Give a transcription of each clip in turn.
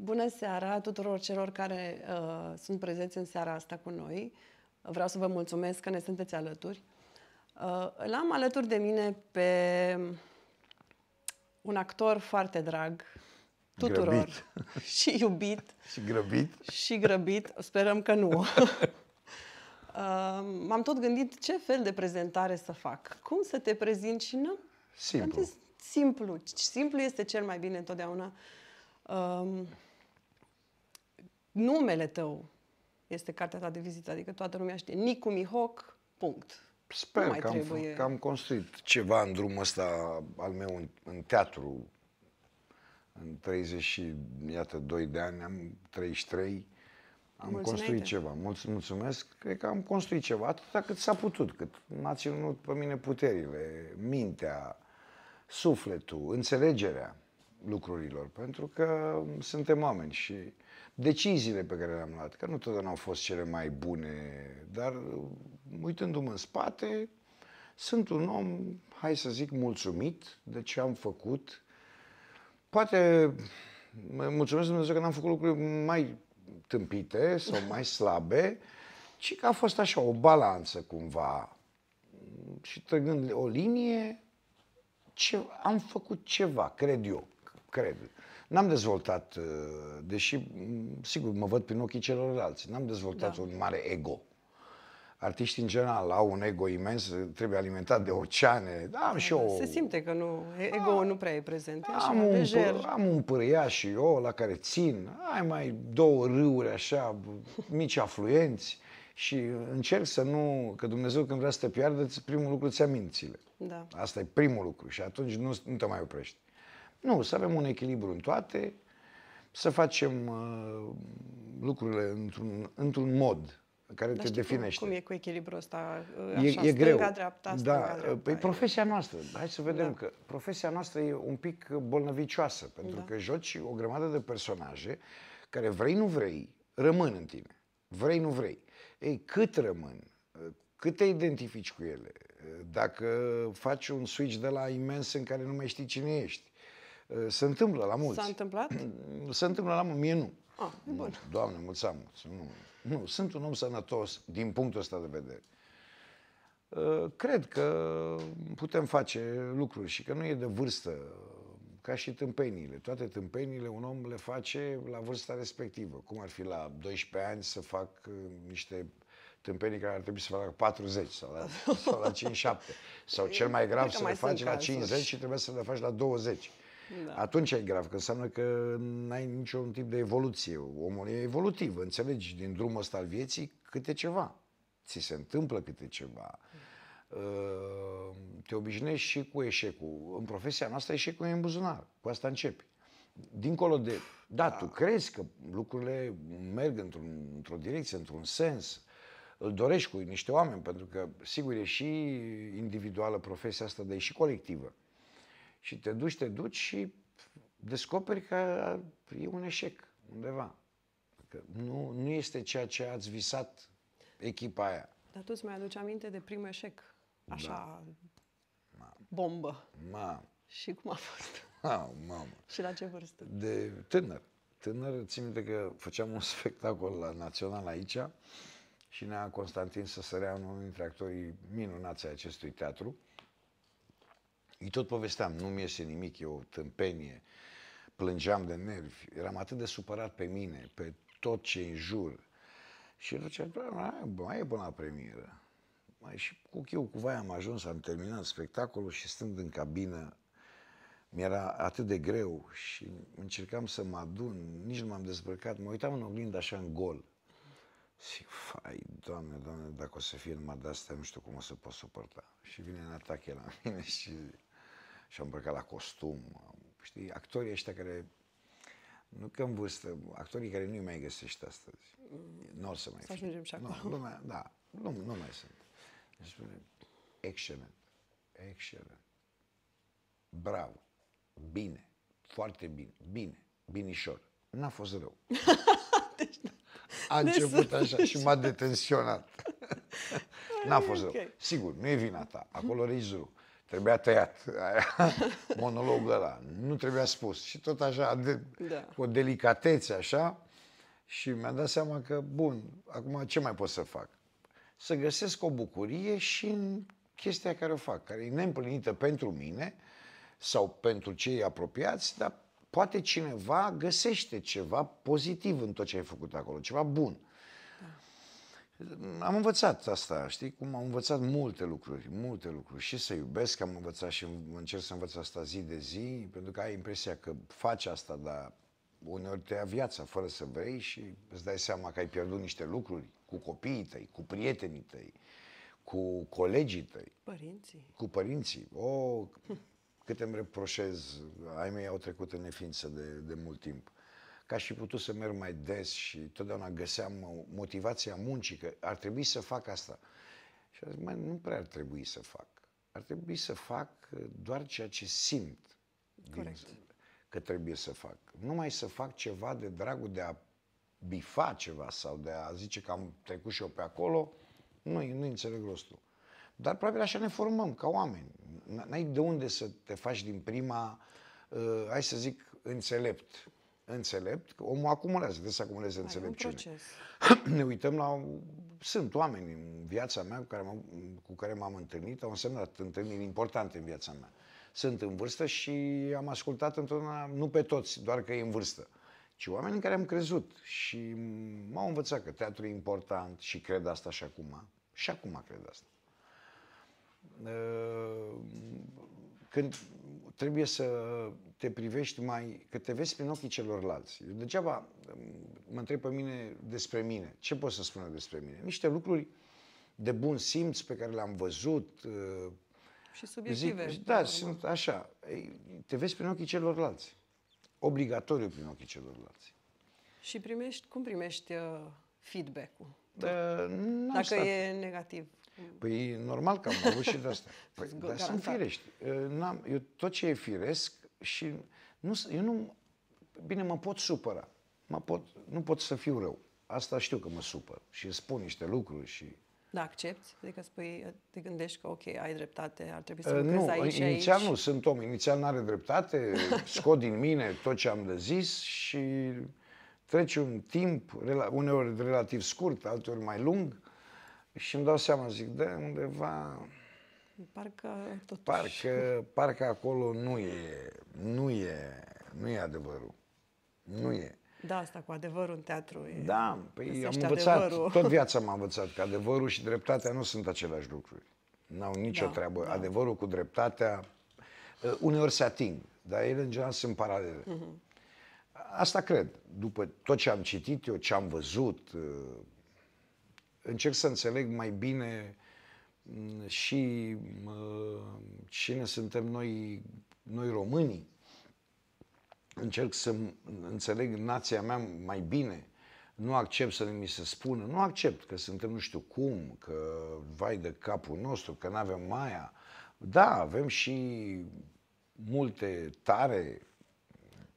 Bună seara tuturor celor care uh, sunt prezenți în seara asta cu noi. Vreau să vă mulțumesc că ne sunteți alături. Uh, îl am alături de mine pe un actor foarte drag tuturor. Grăbit. și iubit. și grăbit. Și grăbit. Sperăm că nu. Uh, m-am tot gândit ce fel de prezentare să fac. Cum să te prezint și nu? Simplu. Am zis, simplu. Simplu este cel mai bine întotdeauna. uh, numele tău este cartea ta de vizită, adică toată lumea știe. Nicu Mihoc, punct. Sper că am, trebuie... că am construit ceva în drumul ăsta al meu în, în teatru. În 32 de ani, am 33, am mulțumesc. construit ceva. Mulț- mulțumesc, cred că am construit ceva atât cât s-a putut, cât m-a ținut pe mine puterile, mintea, sufletul, înțelegerea lucrurilor, pentru că suntem oameni și deciziile pe care le-am luat, că nu totdeauna au fost cele mai bune, dar uitându-mă în spate, sunt un om, hai să zic, mulțumit de ce am făcut. Poate mulțumesc Dumnezeu că n-am făcut lucruri mai tâmpite sau mai slabe, ci că a fost așa o balanță cumva și trăgând o linie, ce, am făcut ceva, cred eu, cred. N-am dezvoltat, uh, deși, sigur, mă văd prin ochii celorlalți, n-am dezvoltat da. un mare ego. Artiștii, în general, au un ego imens, trebuie alimentat de oceane. Da, am și eu... Da, se simte că nu, ego nu prea e prezent. E am, un, am un pârâiaș și eu la care țin. Ai mai două râuri așa, mici afluenți. Și încerc să nu, că Dumnezeu când vrea să te piardă, primul lucru ți-a mințile. Da. Asta e primul lucru și atunci nu, nu te mai oprești. Nu, să avem un echilibru în toate, să facem uh, lucrurile într-un, într-un mod care Dar te definește. Cum, cum e cu echilibrul ăsta? Uh, așa, e, e greu. dreapta, da, uh, dreapta. Păi profesia noastră, hai să vedem da. că profesia noastră e un pic bolnăvicioasă, pentru da. că joci o grămadă de personaje care vrei, nu vrei, rămân în tine. Vrei, nu vrei. Ei, cât rămân? Uh, cât te identifici cu ele? Dacă faci un switch de la imens în care nu mai știi cine ești, Eh, se întâmplă la mulți. S-a întâmplat? Mm, se întâmplă la mulți. Mie nu. Ah, e bun. Nu, doamne, mulți am mulți. Nu. nu, sunt un om sănătos din punctul ăsta de vedere. Eh, cred că putem face lucruri și că nu e de vârstă, ca și tâmpeniile. Toate tâmpeniile un om le face la vârsta respectivă. Cum ar fi la 12 ani să fac eh, niște tâmpenii care ar trebui să facă la 40 sau la, sau la 57. Sau cel mai grav să le faci la 50 și trebuie să le faci la 20. Da. Atunci e grav, că înseamnă că n-ai niciun tip de evoluție. Omul e evolutiv, înțelegi, din drumul ăsta al vieții câte ceva. Ți se întâmplă câte ceva. Uh, te obișnuiești și cu eșecul. În profesia noastră eșecul e în buzunar. Cu asta începi. Dincolo de... Da, da. tu crezi că lucrurile merg într-un, într direcție, într-un sens, îl dorești cu niște oameni, pentru că, sigur, e și individuală profesia asta, dar e și colectivă. Și te duci, te duci și descoperi că e un eșec undeva. Că nu, nu este ceea ce ați visat echipa aia. Dar tu îți mai aduci aminte de primul eșec? Da. Așa, da. bombă. Ma. Și cum a fost? Ma, mamă. și la ce vârstă? De tânăr. Tânăr, țin minte că făceam un spectacol la Național aici și ne-a Constantin să sărea unul dintre actorii minunați ai acestui teatru îi tot povesteam, nu-mi iese nimic, e o tâmpenie, plângeam de nervi, eram atât de supărat pe mine, pe tot ce în jur. Și el zicea, mai e până la premieră. Mai și cu eu cu vai am ajuns, am terminat spectacolul și stând în cabină, mi-era atât de greu și încercam să mă adun, nici nu m-am dezbrăcat, mă uitam în oglindă așa în gol. Și fai, doamne, doamne, dacă o să fie numai de asta, nu știu cum o să pot suporta. Și vine în atache la mine și și-au îmbrăcat la costum. Știi, actorii ăștia care nu că în vârstă, actorii care nu-i mai găsești astăzi. Nu o să mai Să ajungem și acolo. Nu, lumea, da, nu, nu mai sunt. spune, excelent, excelent, bravo, bine, foarte bine, bine, binișor. N-a fost rău. Deci da. a început așa și m-a detenționat. N-a fost rău. Sigur, nu e vina ta. Acolo regizorul. Trebuia tăiat monologul ăla, nu trebuia spus. Și tot așa, de, da. cu o delicatețe așa. Și mi-am dat seama că, bun, acum ce mai pot să fac? Să găsesc o bucurie și în chestia care o fac, care e neîmplinită pentru mine sau pentru cei apropiați, dar poate cineva găsește ceva pozitiv în tot ce ai făcut acolo, ceva bun. Am învățat asta, știi cum? Am învățat multe lucruri, multe lucruri. Și să iubesc am învățat și încerc să învăț asta zi de zi, pentru că ai impresia că faci asta, dar uneori te ia viața fără să vrei și îți dai seama că ai pierdut niște lucruri cu copiii tăi, cu prietenii tăi, cu colegii tăi. Părinții. Cu părinții. O, oh, cât îmi reproșez, ai mei au trecut în neființă de, de mult timp ca și putut să merg mai des și totdeauna găseam uh, motivația muncii, că ar trebui să fac asta. Și am zis, mai nu prea ar trebui să fac. Ar trebui să fac uh, doar ceea ce simt. Corect. Din, că trebuie să fac. Nu mai să fac ceva de dragul de a bifa ceva sau de a zice că am trecut și eu pe acolo, nu, nu înțeleg rostul. Dar probabil așa ne formăm ca oameni. N-ai de unde să te faci din prima, uh, hai să zic, înțelept înțelept, că omul acumulează, trebuie să acumuleze da, înțelepciune. ne uităm la... Sunt oameni în viața mea cu care, m-am, cu care m-am întâlnit, au însemnat întâlniri importante în viața mea. Sunt în vârstă și am ascultat întotdeauna, nu pe toți, doar că e în vârstă, ci oameni în care am crezut și m-au învățat că teatru e important și cred asta și acum. Și acum cred asta. Când trebuie să te privești mai, că te vezi prin ochii celorlalți. Eu degeaba mă întreb pe mine despre mine. Ce pot să spună despre mine? Niște lucruri de bun simț pe care le-am văzut. Uh, și subiective. Zic, da, sunt așa. Te vezi prin ochii celorlalți. Obligatoriu prin ochii celorlalți. Și primești, cum primești uh, feedback-ul? Da, Dacă stat. e negativ. Păi normal că am avut și de asta. Păi, dar sunt firești. Uh, eu tot ce e firesc și nu, eu nu, bine, mă pot supăra, mă pot, nu pot să fiu rău. Asta știu că mă supăr și spun niște lucruri și... Da, accepti? Adică spui, te gândești că, ok, ai dreptate, ar trebui să uh, lucrezi nu, aici inițial aici. nu, sunt om, inițial nu are dreptate, scot din mine tot ce am de zis și trece un timp, uneori relativ scurt, alteori mai lung, și îmi dau seama, zic, de undeva Parcă totuși... Parcă, parcă acolo nu e, nu e, nu e adevărul. Nu e. Da, asta cu adevărul în teatru. E, da, păi am învățat, adevărul. tot viața m-am învățat că adevărul și dreptatea nu sunt aceleași lucruri. N-au nicio da, treabă. Da. Adevărul cu dreptatea uh, uneori se ating, dar ele în general sunt paralele. Uh-huh. Asta cred. După tot ce am citit eu, ce am văzut, uh, încerc să înțeleg mai bine și cine suntem noi, noi românii. Încerc să înțeleg nația mea mai bine. Nu accept să mi se spună, nu accept că suntem nu știu cum, că vai de capul nostru, că nu avem maia. Da, avem și multe tare,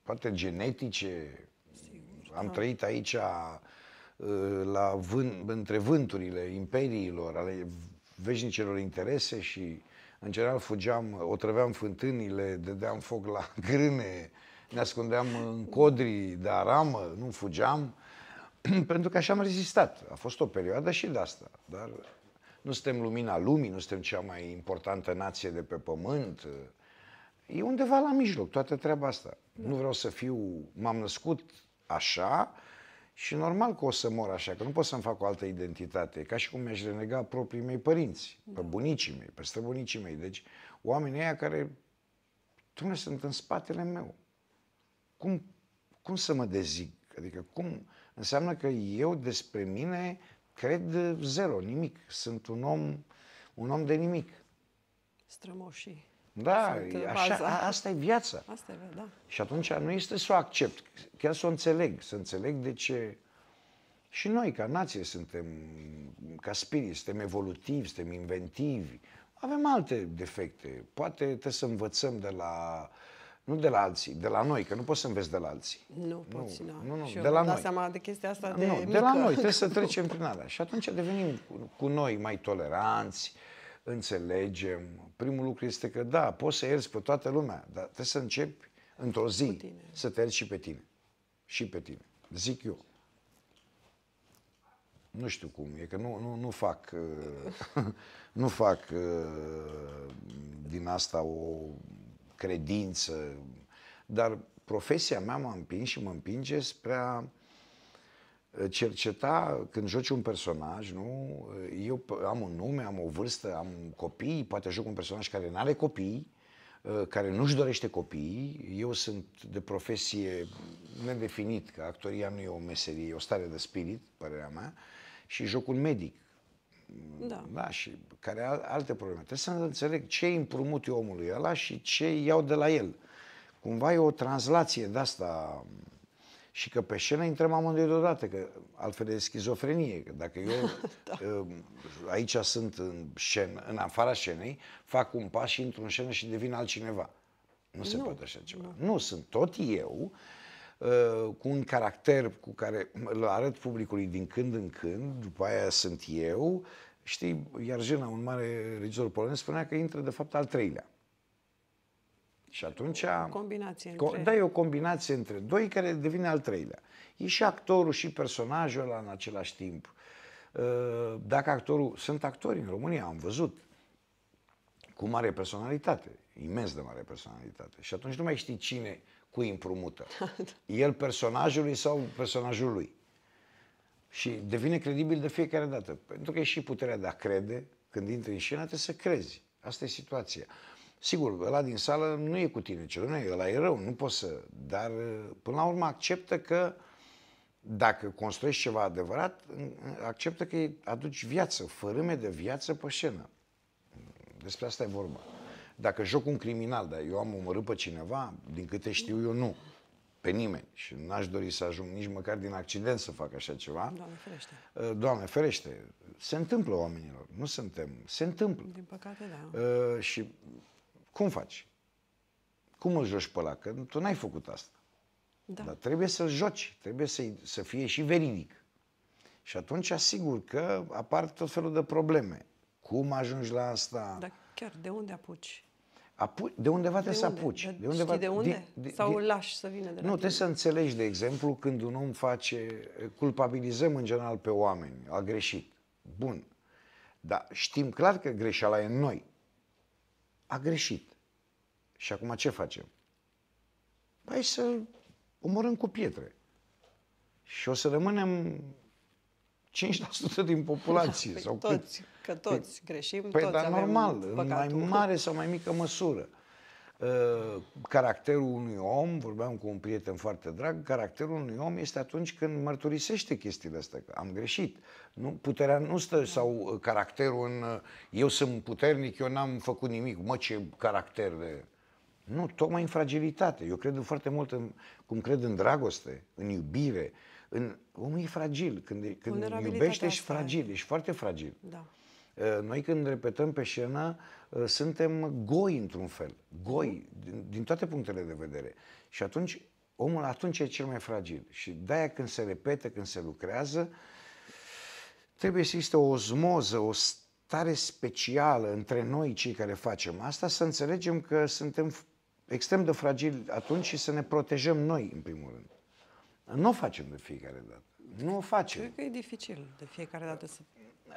poate genetice. Sigur, Am da. trăit aici ă, la vân, între vânturile imperiilor, ale veșnicelor interese și în general fugeam, otrăveam fântânile, dădeam foc la grâne, ne ascundeam în codri, de aramă, nu fugeam, pentru că așa am rezistat. A fost o perioadă și de asta, dar nu suntem lumina lumii, nu suntem cea mai importantă nație de pe pământ. E undeva la mijloc toată treaba asta. Nu vreau să fiu, m-am născut așa, și normal că o să mor așa, că nu pot să-mi fac o altă identitate, ca și cum mi-aș renega proprii mei părinți, da. pe bunicii mei, pe străbunicii mei. Deci, oamenii aia care, tu sunt în spatele meu. Cum, cum să mă dezic? Adică cum? Înseamnă că eu despre mine cred zero, nimic. Sunt un om, un om de nimic. Strămoșii. Da, așa, a, asta e viața. Asta e, da. Și atunci nu este să o accept, chiar să o înțeleg, să înțeleg de ce... Și noi, ca nație, suntem, ca spirit, suntem evolutivi, suntem inventivi, avem alte defecte. Poate trebuie să învățăm de la nu de la alții, de la noi, că nu poți să înveți de la alții. Nu, nu poți, da. nu, nu și de la noi. seama de chestia asta de Nu, mică. de la noi, trebuie să trecem prin alea. Și atunci devenim cu noi mai toleranți, înțelegem, primul lucru este că da, poți să ierți pe toată lumea, dar trebuie să începi într-o zi să te ierți și pe tine. Și pe tine. Zic eu. Nu știu cum, e că nu, nu, nu fac, uh, nu fac uh, din asta o credință, dar profesia mea m-a și mă împinge spre a cerceta când joci un personaj, nu? Eu am un nume, am o vârstă, am copii, poate joc un personaj care nu are copii, uh, care nu-și dorește copii. Eu sunt de profesie nedefinit, că actoria nu e o meserie, e o stare de spirit, părerea mea, și joc un medic. Da. da și care are alte probleme. Trebuie să înțeleg ce împrumut eu omului ăla și ce iau de la el. Cumva e o translație de asta și că pe scenă intrăm amândoi deodată, că altfel de schizofrenie. Că dacă eu da. Ehm, aici sunt în, scenă, în afara scenei, fac un pas și intru în scenă și devin altcineva. Nu, nu se poate așa ceva. Nu, nu sunt tot eu, ehm, cu un caracter cu care îl arăt publicului din când în când, după aia sunt eu. Știi, Jena, un mare regizor polonez, spunea că intră de fapt al treilea. Și atunci... O combinație co- între... Da, e o combinație între doi care devine al treilea. E și actorul și personajul ăla în același timp. Ă, dacă actorul... Sunt actori în România, am văzut. Cu mare personalitate. Imens de mare personalitate. Și atunci nu mai știi cine cu împrumută. El personajului sau personajul lui. Și devine credibil de fiecare dată. Pentru că e și puterea de a crede. Când intri în scenă, trebuie să crezi. Asta e situația. Sigur, ăla din sală nu e cu tine, cel nu e, ăla e rău, nu poți să... Dar uh, până la urmă acceptă că dacă construiești ceva adevărat, acceptă că aduci viață, fărâme de viață pe scenă. Despre asta e vorba. Dacă joc un criminal, dar eu am omorât pe cineva, din câte știu eu, nu. Pe nimeni. Și n-aș dori să ajung nici măcar din accident să fac așa ceva. Doamne ferește. Uh, doamne ferește. Se întâmplă oamenilor. Nu suntem. Se întâmplă. Din păcate, da. Uh, și cum faci? Cum îl joci pe ăla? Că tu n-ai făcut asta. Da. Dar trebuie să-l joci, trebuie să, să fie și veridic. Și atunci, asigur că apar tot felul de probleme. Cum ajungi la asta? Dar chiar de unde apuci? Apu- de undeva de trebuie unde? să apuci. De undeva... Știi de unde? De, de, Sau de... lași să vină de la Nu, tine. trebuie să înțelegi, de exemplu, când un om face, culpabilizăm în general pe oameni, a greșit. Bun. Dar știm clar că greșeala e în noi a greșit. Și acum ce facem? Hai să omorâm cu pietre. Și o să rămânem 5% din populație. Da, sau toți, cât? că toți păi, greșim, păi, toți dar normal, în mai mare sau mai mică măsură. Uh, caracterul unui om, vorbeam cu un prieten foarte drag, caracterul unui om este atunci când mărturisește chestiile astea, că am greșit. Nu, puterea nu stă da. sau uh, caracterul în uh, eu sunt puternic, eu n-am făcut nimic, mă ce caracter de... Nu, tocmai în fragilitate. Eu cred foarte mult în, cum cred în dragoste, în iubire. În, omul e fragil. Când, când iubește, ești fragil, e. ești foarte fragil. Da. Eh, noi când repetăm pe scenă, eh, suntem goi într-un fel, goi, din, din toate punctele de vedere. Și atunci, omul atunci e cel mai fragil. Și de-aia când se repete, când se lucrează, trebuie să existe o osmoză, o stare specială între noi, cei care facem asta, să înțelegem că suntem extrem de fragili atunci și să ne protejăm noi, în primul rând. Nu o facem de fiecare dată. Nu o facem. Cred că e dificil de fiecare dată să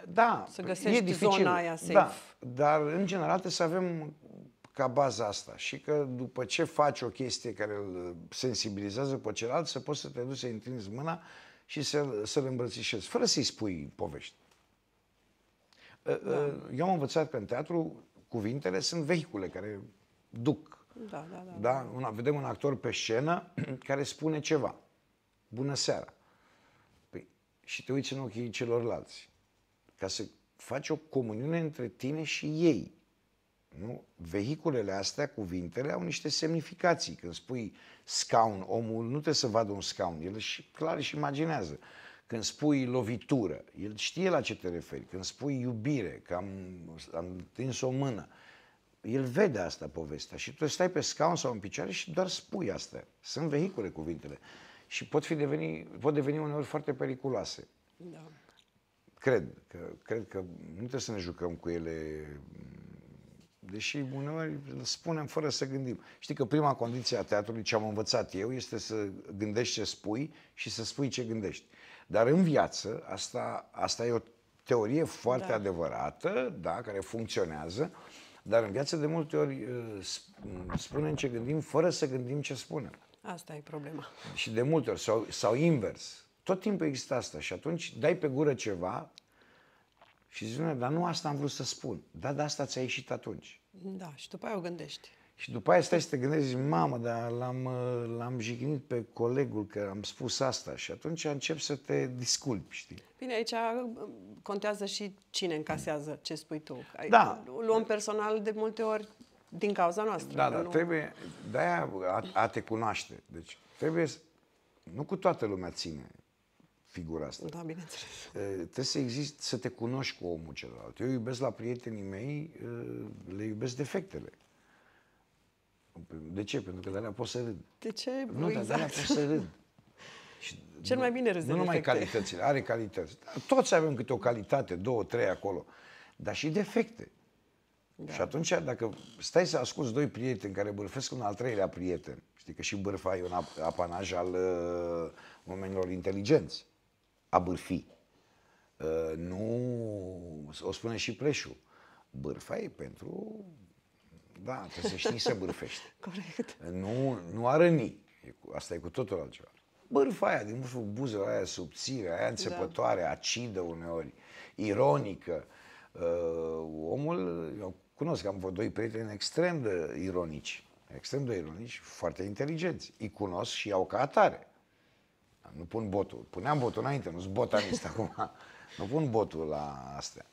da, să găsești e dificil, zona aia safe. Da, dar în general trebuie să avem ca bază asta și că după ce faci o chestie care îl sensibilizează pe celălalt, să poți să te duci să-i întinzi mâna și să, l să-l îmbrățișezi, fără să-i spui povești. Da. Uh, uh, eu am învățat că în teatru cuvintele sunt vehicule care duc. Da, da, da. da? Una, vedem un actor pe scenă care spune ceva. Bună seara. Păi, și te uiți în ochii celorlalți ca să faci o comuniune între tine și ei. Nu? Vehiculele astea, cuvintele, au niște semnificații. Când spui scaun, omul nu trebuie să vadă un scaun, el și clar își imaginează. Când spui lovitură, el știe la ce te referi. Când spui iubire, că am, am tins o mână, el vede asta povestea și tu stai pe scaun sau în picioare și doar spui asta. Sunt vehicule cuvintele și pot, fi deveni, pot deveni uneori foarte periculoase. Da cred că, cred că nu trebuie să ne jucăm cu ele, deși uneori spunem fără să gândim. Știi că prima condiție a teatrului, ce am învățat eu, este să gândești ce spui și să spui ce gândești. Dar în viață, asta, asta e o teorie foarte da. adevărată, da, care funcționează, dar în viață de multe ori uh, mm, spunem ce gândim fără să gândim ce spunem. Asta e problema. Și de multe ori, sau, sau invers tot timpul există asta și atunci dai pe gură ceva și zici, dar nu asta am vrut să spun. Da, dar asta ți-a ieșit atunci. Da, și după aia o gândești. Și după aia stai să te gândești, zici, mamă, dar l-am, uh, l-am jignit pe colegul că am spus asta și atunci încep să te disculpi, știi? Bine, aici uh, contează și cine încasează ce spui tu. Da. Luăm personal de multe ori din cauza noastră. Da, dar nu... trebuie, de-aia a, a te cunoaște. Deci trebuie, să, nu cu toată lumea ține figura asta. Da, bineînțeles. Trebuie să exist, să te cunoști cu omul celălalt. Eu iubesc la prietenii mei, le iubesc defectele. De ce? Pentru că de alea pot să râd. De ce? Nu, nu exact. dar de pot să exact. râd. Și Cel mai bine râs Nu numai defecte. calitățile, are calități. Toți avem câte o calitate, două, trei acolo. Dar și defecte. Da. Și atunci, dacă stai să asculți doi prieteni care bârfesc un al treilea prieten, știi că și bârfa e un apanaj al uh, oamenilor inteligenți a bârfi. Ă, nu, o spune și Preșu, bârfa e pentru... Da, trebuie să știi să bârfești. Corect. Nu, nu a răni. Asta e cu totul altceva. Bârfa aia din buful buzelor, aia subțire, aia înțepătoare, da. acidă uneori, ironică. Uh, omul, eu cunosc, am văzut doi prieteni extrem de ironici, extrem de ironici, foarte inteligenți. Îi cunosc și iau ca atare. Nu pun botul. Puneam botul înainte, nu-s botanist acum. Nu pun botul la astea.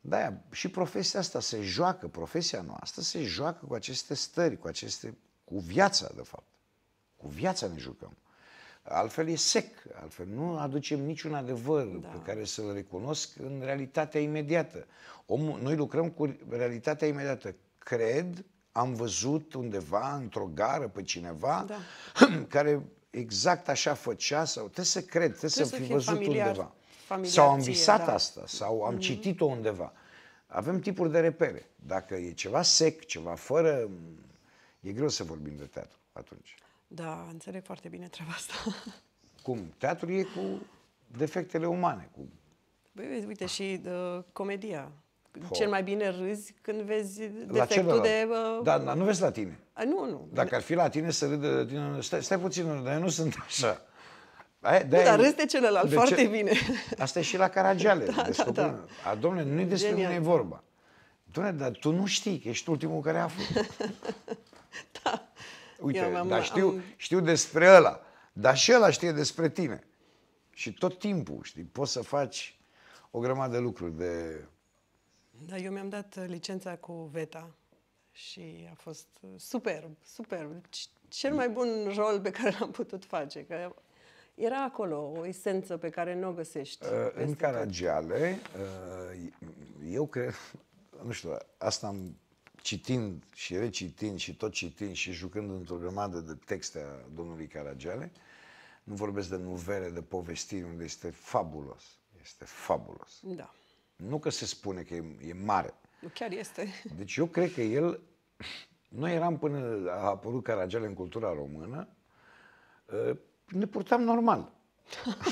Da, și profesia asta se joacă, profesia noastră se joacă cu aceste stări, cu aceste, cu viața, de fapt. Cu viața ne jucăm. Altfel e sec, altfel nu aducem niciun adevăr da. pe care să-l recunosc în realitatea imediată. om, noi lucrăm cu realitatea imediată. Cred, am văzut undeva, într-o gară, pe cineva da. care exact așa făcea sau trebuie să cred, trebuie, trebuie să, să fi văzut familiar, undeva. Familiar sau am visat da. asta, sau am mm-hmm. citit-o undeva. Avem tipuri de repere. Dacă e ceva sec, ceva fără, e greu să vorbim de teatru atunci. Da, înțeleg foarte bine treaba asta. Cum? Teatru e cu defectele umane. Cu... Băi, uite, și de, uh, comedia Po. Cel mai bine râzi când vezi defectul la celălalt. de... Uh... Da, da, nu vezi la tine. A, nu, nu. Dacă ar fi la tine să râdă de tine, stai, stai puțin, dar eu nu sunt așa. Aia, nu, dar râzi de celălalt de foarte ce... bine. Asta e și la Caragiale. da, da, da. A, domnule, nu-i despre mine vorba. Doamne, dar tu nu știi, că ești ultimul care fost. da. Uite, am, dar știu, am... știu despre ăla. Dar și ăla știe despre tine. Și tot timpul, știi, poți să faci o grămadă de lucruri de da, eu mi-am dat uh, licența cu VETA și a fost uh, superb, superb. Cel mai bun rol pe care l-am putut face, că era acolo o esență pe care nu o găsești. Uh, în Caragiale, uh, eu cred, nu știu, asta am citind și recitind și tot citind și jucând într-o grămadă de texte a domnului Caragiale, nu vorbesc de nuvele, de povestiri, unde este fabulos. Este fabulos. Da. Nu că se spune că e, e mare. Chiar este. Deci eu cred că el... Noi eram până a apărut Caragiale în cultura română, ă, ne purtam normal.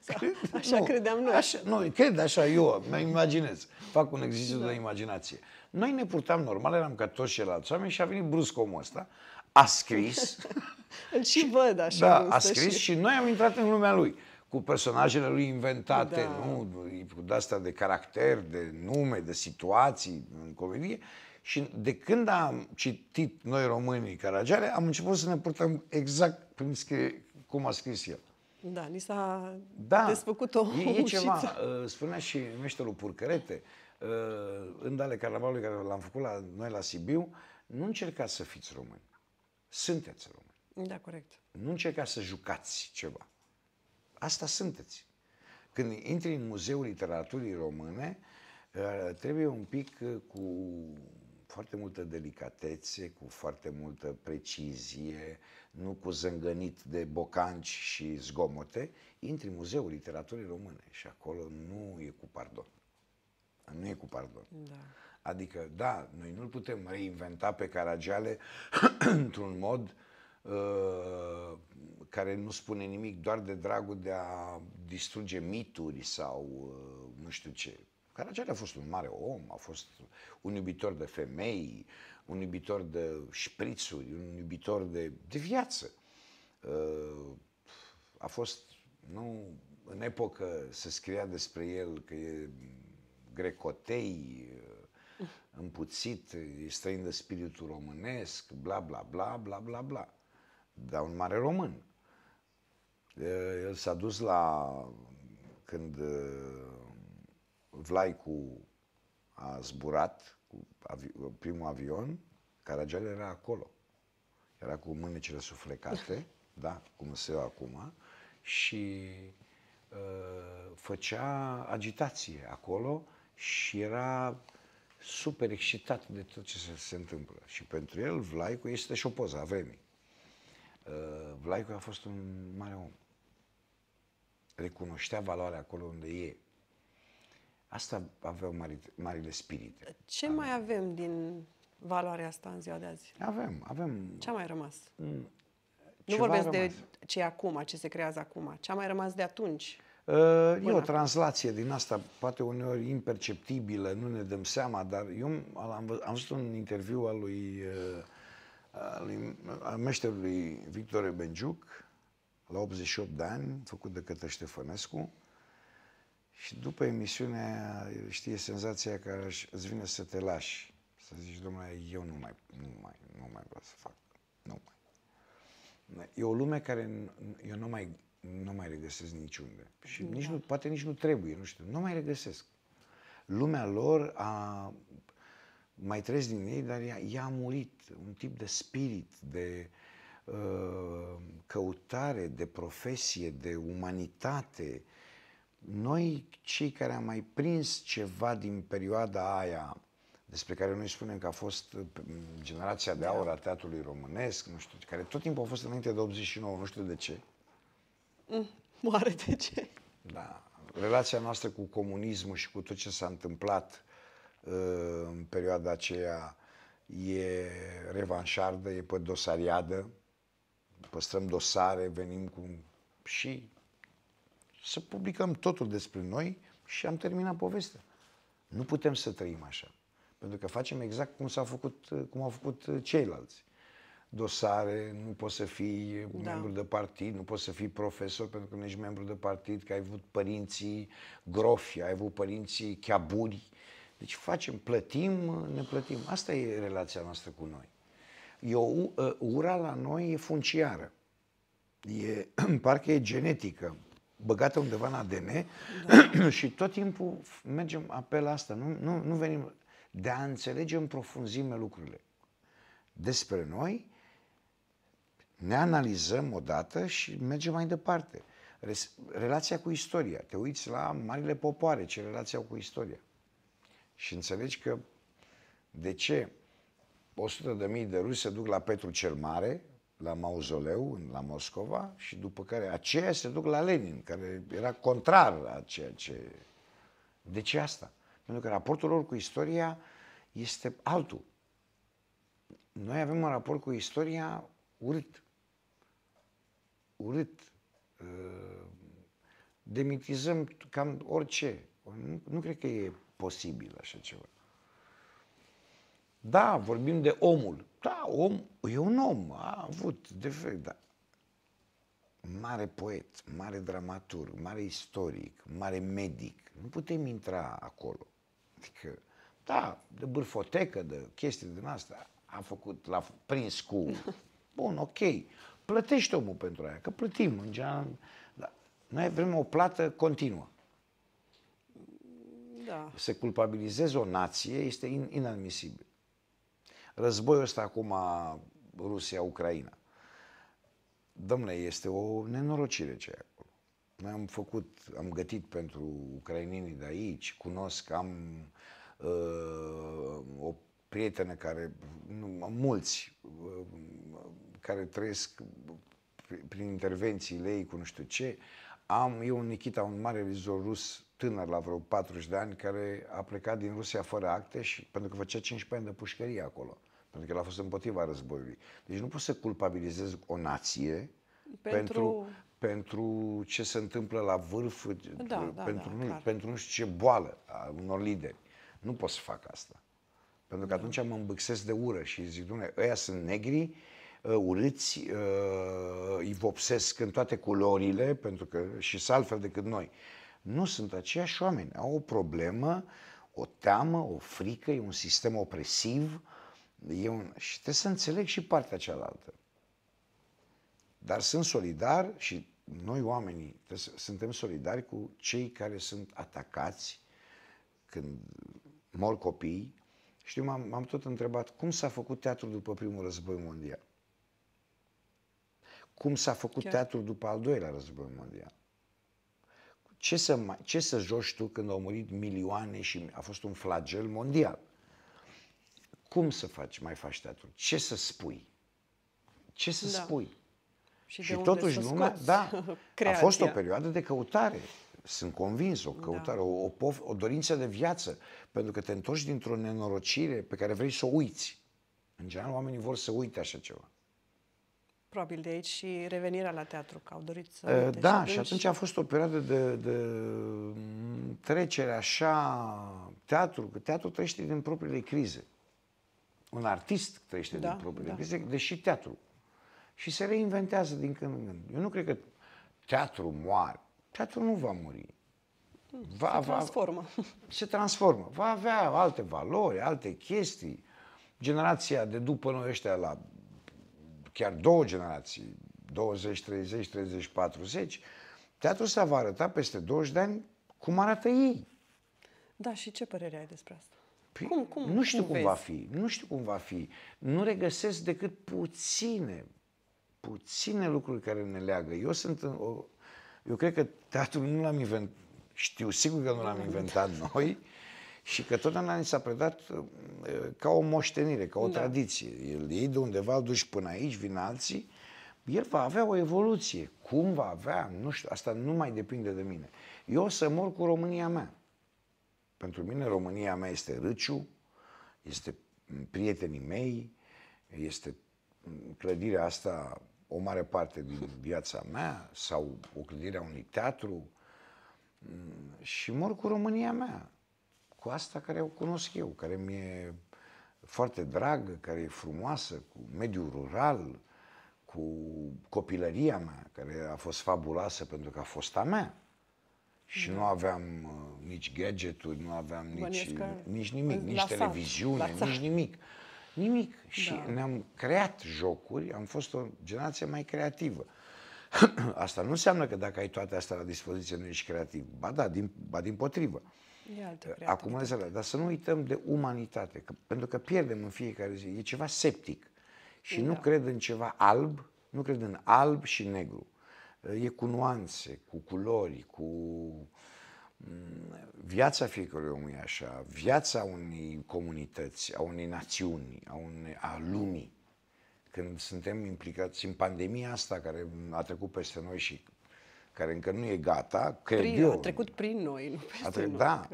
Sau, așa nu, credeam noi. Așa, nu, cred așa, eu mă imaginez. Fac un exercițiu da. de imaginație. Noi ne purtam normal, eram ca toți ceilalți oameni și a venit brusc omul ăsta, a scris. Îl și văd așa. Da, a scris și... și noi am intrat în lumea lui cu personajele lui inventate, da. nu? Cu asta de caracter, de nume, de situații în comedie. Și de când am citit noi românii Caragiale, am început să ne purtăm exact prin scrie, cum a scris el. Da, ni s-a da, desfăcut o e, e ceva. Uh, spunea și meșterul Purcărete, uh, în dale carnavalului care l-am făcut la noi la Sibiu, nu încercați să fiți români. Sunteți români. Da, corect. Nu încercați să jucați ceva. Asta sunteți. Când intri în Muzeul Literaturii Române, ă, trebuie un pic ă, cu foarte multă delicatețe, cu foarte multă precizie, nu cu zângănit de bocanci și zgomote, intri în Muzeul Literaturii Române și acolo nu e cu pardon. Nu e cu pardon. Da. Adică, da, noi nu-l putem reinventa pe Caragiale într-un mod uh, Uh, care nu spune nimic doar de dragul de a distruge mituri sau uh, nu știu ce. Caragiale a fost un mare om, a fost un iubitor de femei, un iubitor de șprițuri, un iubitor de, de viață. Uh, a fost, nu, în epocă se scria despre el că e grecotei, împuțit, e străin de spiritul românesc, bla, bla, bla, bla, bla, bla dar un mare român. El s-a dus la când Vlaicu a zburat cu avi- primul avion, Caragiale era acolo. Era cu mânecile suflecate, da, cum se eu acum, și uh, făcea agitație acolo și era super excitat de tot ce se, se întâmplă. Și pentru el, Vlaicu este și o poza a vremii. Uh, Vlaicu a fost un mare om. Recunoștea valoarea acolo unde e. Asta aveau mari, marile spirite. Ce avem. mai avem din valoarea asta în ziua de azi? Avem, avem. Ce a mai rămas? Mm. Nu vorbesc rămas. de ce e acum, ce se creează acum. Ce a mai rămas de atunci? Uh, e o translație din asta, poate uneori imperceptibilă, nu ne dăm seama, dar eu am, am văzut un interviu al lui uh, lui, a meșterului Victor Benjuc, la 88 de ani, făcut de către Ștefănescu. Și după emisiunea, știi, senzația că îți vine să te lași. Să zici, domnule, eu nu mai, nu mai, nu mai vreau să fac. Nu mai. E o lume care eu nu mai, nu mai regăsesc niciunde. Și da. nici nu, poate nici nu trebuie, nu știu. Nu mai regăsesc. Lumea lor a mai trăiesc din ei, dar ea, ea a murit. Un tip de spirit, de uh, căutare, de profesie, de umanitate. Noi, cei care am mai prins ceva din perioada aia, despre care noi spunem că a fost uh, generația de aur a teatrului românesc, nu știu, care tot timpul a fost înainte de 89, nu știu de ce. Moare mm, de ce? Da. Relația noastră cu comunismul și cu tot ce s-a întâmplat Ă, în perioada aceea e revanșardă, e pe dosariadă, păstrăm dosare, venim cu și să publicăm totul despre noi și am terminat povestea. Nu putem să trăim așa. Pentru că facem exact cum, s-a făcut, cum au făcut ceilalți. Dosare, nu poți să fii da. membru de partid, nu poți să fii profesor pentru că nu ești membru de partid, că ai avut părinții grofi, ai avut părinții chiaburi, deci facem, plătim, ne plătim. Asta e relația noastră cu noi. Eu, ă, ura la noi e funciară. E, parcă e genetică, băgată undeva în ADN da. și tot timpul mergem apel asta. Nu, nu, nu venim de a înțelege în profunzime lucrurile despre noi, ne analizăm odată și mergem mai departe. Relația cu istoria. Te uiți la marile popoare, ce relație au cu istoria. Și înțelegi că de ce 100.000 de ruși se duc la Petru cel Mare, la mauzoleu, la Moscova, și după care aceia se duc la Lenin, care era contrar la ceea ce... De ce asta? Pentru că raportul lor cu istoria este altul. Noi avem un raport cu istoria urât. Urât. Uh, demitizăm cam orice. Nu, nu cred că e posibil așa ceva. Da, vorbim de omul. Da, om, e un om, a avut defect, da. Mare poet, mare dramaturg, mare istoric, mare medic. Nu putem intra acolo. Adică, da, de bârfotecă, de chestii din asta, a făcut, l-a prins cu... Bun, ok, Plătește omul pentru aia, că plătim în general. Dar noi vrem o plată continuă. Da. Să culpabilizezi o nație este in, inadmisibil. Războiul ăsta acum Rusia-Ucraina. Domnule, este o nenorocire ce e acolo. Noi am făcut, am gătit pentru ucrainienii de aici, cunosc, am uh, o prietenă care, nu, mulți, uh, care trăiesc prin intervențiile ei cu nu știu ce. Am eu, Nikita, un mare vizor rus tânăr la vreo 40 de ani care a plecat din Rusia fără acte și pentru că făcea 15 ani de pușcărie acolo. Pentru că el a fost împotriva războiului. Deci nu poți să culpabilizezi o nație pentru, pentru, pentru ce se întâmplă la vârf, da, da, da, pentru, da, nu, pentru nu știu ce boală a unor lideri. Nu poți să fac asta. Pentru că da. atunci mă îmbâxesc de ură și zic, dumne, ăia sunt negri, uh, urâți, uh, îi vopsesc în toate culorile, pentru că și sunt altfel decât noi. Nu sunt aceiași oameni. Au o problemă, o teamă, o frică, e un sistem opresiv. E un... Și trebuie să înțeleg și partea cealaltă. Dar sunt solidar și noi oamenii să, suntem solidari cu cei care sunt atacați când mor copii. Știu, m-am, m-am tot întrebat cum s-a făcut teatru după primul război mondial. Cum s-a făcut Chiar? teatru după al doilea război mondial. Ce să, mai, ce să joci tu când au murit milioane și a fost un flagel mondial? Cum să faci, mai faci teatru? Ce să spui? Ce să da. spui? Și, și totuși lumea, da, creația. a fost o perioadă de căutare. Sunt convins, o da. căutare, da. o, o, o dorință de viață. Pentru că te întorci dintr-o nenorocire pe care vrei să o uiți. În general, oamenii vor să uite așa ceva. Probabil de aici și revenirea la teatru, că au dorit să... da, și atunci a fost o perioadă de, de mm, trecere așa, teatru, că teatru trăiește din propriile crize. Un artist trăiește da, din propriile da. crize, deși teatru. Și se reinventează din când în când. Eu nu cred că teatru moare. Teatru nu va muri. Va, se transformă. Va, se transformă. Va avea alte valori, alte chestii. Generația de după noi ăștia la chiar două generații, 20, 30, 30, 40, teatrul ăsta va arăta peste 20 de ani cum arată ei. Da, și ce părere ai despre asta? Păi, cum, cum, nu știu cum, cum va fi, nu știu cum va fi. Nu regăsesc decât puține, puține lucruri care ne leagă. Eu sunt, o, eu cred că teatrul nu l-am inventat, știu sigur că nu l-am da, da, da. inventat noi, și că totdeauna ni s-a predat uh, ca o moștenire, ca o da. tradiție. El iei de undeva, îl duci până aici, vin alții, el va avea o evoluție. Cum va avea, nu știu, asta nu mai depinde de mine. Eu o să mor cu România mea. Pentru mine România mea este Râciu, este prietenii mei, este clădirea asta o mare parte din viața mea sau o clădire a unui teatru și mor cu România mea cu asta care o cunosc eu, care mi-e foarte dragă, care e frumoasă, cu mediul rural, cu copilăria mea, care a fost fabuloasă pentru că a fost a mea. Și da. nu aveam uh, nici gadgeturi, nu aveam nici, nici nimic, nici televiziune, nici nimic. Nimic. Da. Și da. ne-am creat jocuri, am fost o generație mai creativă. asta nu înseamnă că dacă ai toate astea la dispoziție nu ești creativ. Ba da, din, ba din potrivă. Acum, alea. Dar să nu uităm de umanitate, că, pentru că pierdem în fiecare zi. E ceva septic. Și da. nu cred în ceva alb, nu cred în alb și negru. E cu nuanțe, cu culori, cu mm, viața fiecărui om e așa, viața unei comunități, a unei națiuni, a, unei, a lumii. Când suntem implicați în pandemia asta care a trecut peste noi și care încă nu e gata, cred prin, eu. A trecut prin noi, nu peste trecut, noi. Da,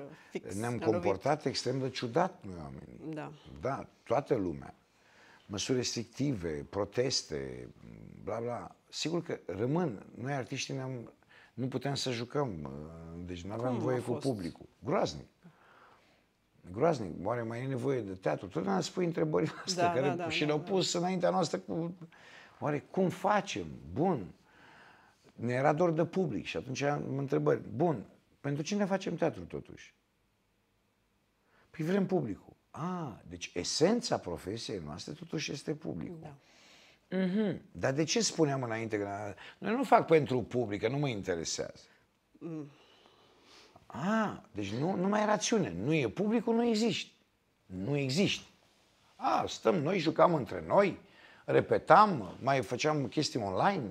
ne-am comportat lovit. extrem de ciudat noi oamenii. Da. Da, toată lumea. Măsuri restrictive, proteste, bla bla. Sigur că rămân, noi artiștii ne-am, nu putem să jucăm, uh, deci nu aveam voie cu publicul. Groaznic. Groaznic. Oare mai e nevoie de teatru? ne-am spus întrebările astea da, care da, da, și da, le-au da. pus înaintea noastră cu... Oare cum facem? Bun ne era dor de public și atunci am întrebări. Bun, pentru cine facem teatru totuși? Păi vrem publicul. A, deci esența profesiei noastre totuși este publicul. Da. Mm-hmm. Dar de ce spuneam înainte că noi nu fac pentru public, că nu mă interesează? Mm. A, deci nu, nu mai e rațiune. Nu e publicul, nu există. Nu există. A, stăm noi, jucam între noi, repetam, mai făceam chestii online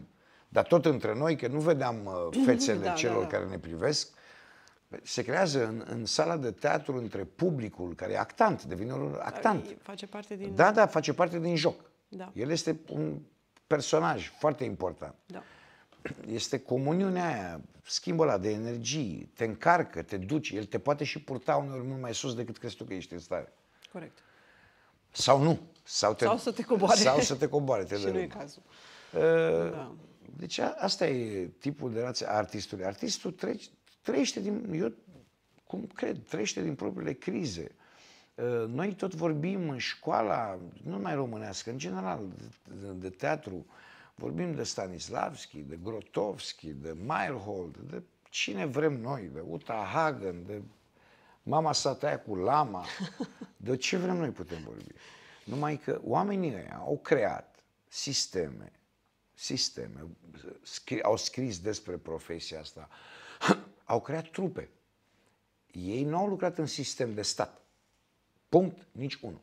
dar tot între noi, că nu vedeam uh, da, fețele da, celor da, da. care ne privesc, se creează în, în sala de teatru între publicul care e actant, devine un actant. Face parte din... Da, da, face parte din joc. Da. El este un personaj foarte important. Da. Este comuniunea aia, schimbul ăla de energii, te încarcă, te duci, el te poate și purta uneori mult mai sus decât crezi tu că ești în stare. Corect. Sau nu. Sau, te, sau să te coboare. Sau să te coboare. Te și nu e cazul. Uh, da. Deci a, asta e tipul de relație a artistului. Artistul tre- trăiește din, eu cum cred, trăiește din propriile crize. Uh, noi tot vorbim în școala, nu mai românească, în general, de, de teatru, vorbim de Stanislavski, de Grotowski, de Meyerhold, de cine vrem noi, de Uta Hagen, de mama sa cu lama, de ce vrem noi putem vorbi. Numai că oamenii ăia au creat sisteme sisteme, scri, au scris despre profesia asta, au creat trupe. Ei nu au lucrat în sistem de stat. Punct, nici unul.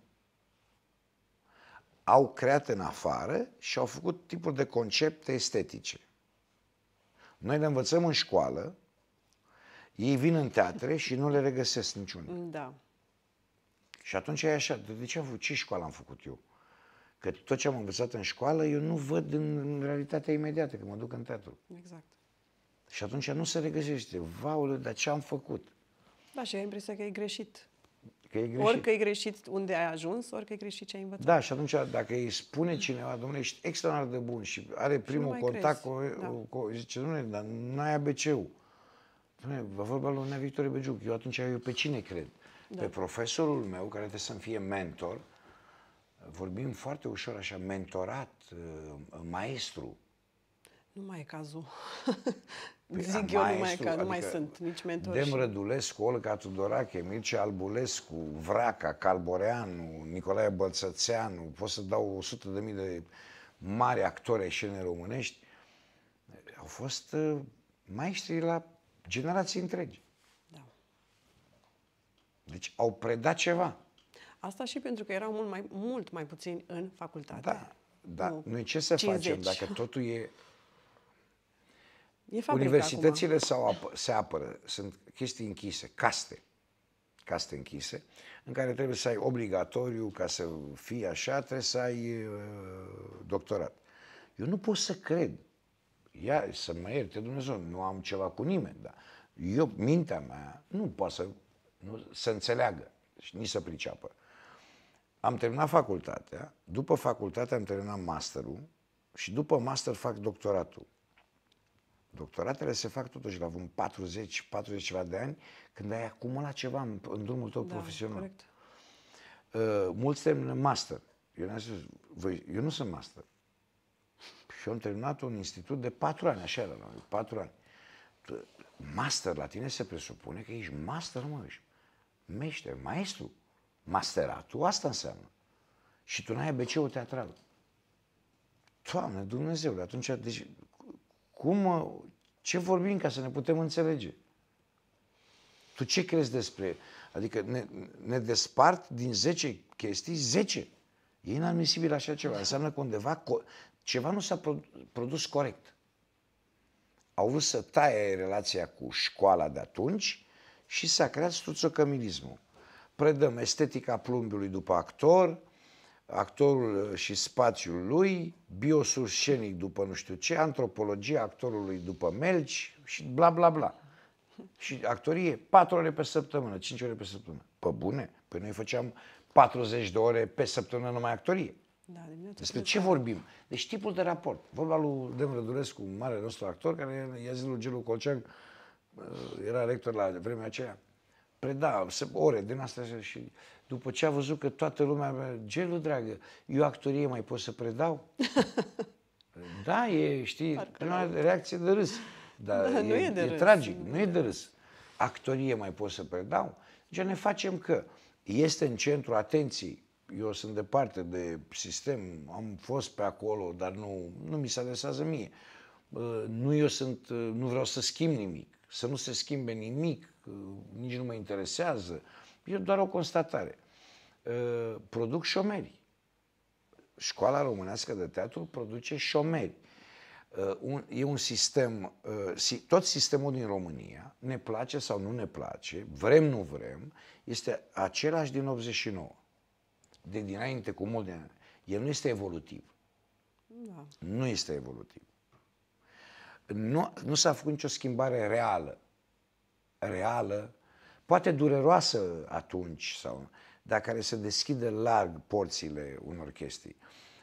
Au creat în afară și au făcut tipuri de concepte estetice. Noi le învățăm în școală, ei vin în teatre și nu le regăsesc niciunul. Da. Și atunci e așa, de ce, am ce școală am făcut eu? Că tot ce am învățat în școală, eu nu văd în realitatea imediată, că mă duc în teatru. Exact. Și atunci nu se regăsește. Vaule, dar ce am făcut? Da, și ai impresia că e greșit. Că e greșit. Orică că e greșit unde ai ajuns, orică că e greșit ce ai învățat. Da, și atunci dacă îi spune cineva, domnule, ești extraordinar de bun și are primul și contact crezi. cu, da. cu, zice, domnule, dar n-ai ABC-ul. Domnule, vă vorba lui Nea Victorie eu atunci eu pe cine cred? Da. Pe profesorul meu, care trebuie să-mi fie mentor, vorbim foarte ușor așa, mentorat, uh, maestru. Nu mai e cazul. Păi, Zic maestru, eu, nu mai, e cazul, adică nu mai adică sunt nici mentor. Dem Rădulescu, Olga Tudorache, Mircea Albulescu, Vraca, Calboreanu, Nicolae Bălțățeanu, pot să dau 100 de mii de mari actori scene românești, au fost uh, maestri la generații întregi. Da. Deci au predat ceva. Asta și pentru că erau mult mai, mult mai puțini în facultate. Da, da. Nu. Noi ce să 50. facem dacă totul e... e Universitățile sau ap- se apără, sunt chestii închise, caste, caste închise, în care trebuie să ai obligatoriu, ca să fii așa, trebuie să ai uh, doctorat. Eu nu pot să cred, ia să mă ierte Dumnezeu, nu am ceva cu nimeni, dar eu, mintea mea, nu poate să, nu, să înțeleagă și nici să priceapă am terminat facultatea, după facultate am terminat masterul și după master fac doctoratul. Doctoratele se fac totuși la vreun 40, 40 ceva de ani, când ai acumulat ceva în, în drumul tău da, profesional. Corect. Uh, mulți termină master. Eu am zis, voi, eu nu sunt master. Și am terminat un institut de patru ani, așa era 4 patru ani. Master la tine se presupune că ești master, mă, ești meșter, maestru. Masteratul, asta înseamnă. Și tu n-ai ABC-ul teatral. Doamne, Dumnezeule, atunci, deci, cum, ce vorbim ca să ne putem înțelege? Tu ce crezi despre... Adică ne, ne despart din 10 chestii, 10. E inadmisibil așa ceva. Înseamnă că undeva co- ceva nu s-a produs corect. Au vrut să taie relația cu școala de atunci și s-a creat struțocămilismul predăm estetica plumbului după actor, actorul uh, și spațiul lui, biosul scenic după nu știu ce, antropologia actorului după melci și bla bla bla. Și actorie 4 ore pe săptămână, 5 ore pe săptămână. Pă bune? Păi noi făceam 40 de ore pe săptămână numai actorie. Da, de Despre ce de vorbim? Deci tipul de raport. Vorba lui Dem Rădulescu, un mare nostru actor, care i-a zis lui Gelu Colcean, uh, era rector la vremea aceea, preda păi ore din asta și după ce a văzut că toată lumea, gelu dragă, eu actorie mai pot să predau? da, e, știi, prima reacție de râs. Dar da, e, nu e, de e râs. tragic, nu, e de da. râs. Actorie mai pot să predau? ce ne facem că este în centru atenției. Eu sunt departe de sistem, am fost pe acolo, dar nu, nu mi se adresează mie. Uh, nu eu sunt, uh, nu vreau să schimb nimic, să nu se schimbe nimic nici nu mă interesează. E doar o constatare. Ă, produc șomeri. Școala românească de teatru produce șomeri. Ă, e un sistem, ă, tot sistemul din România, ne place sau nu ne place, vrem, nu vrem, este același din 89. De dinainte, cu mult de El nu este evolutiv. Da. Nu este evolutiv. Nu, nu s-a făcut nicio schimbare reală reală, poate dureroasă atunci, sau, dar care să deschide larg porțile unor chestii.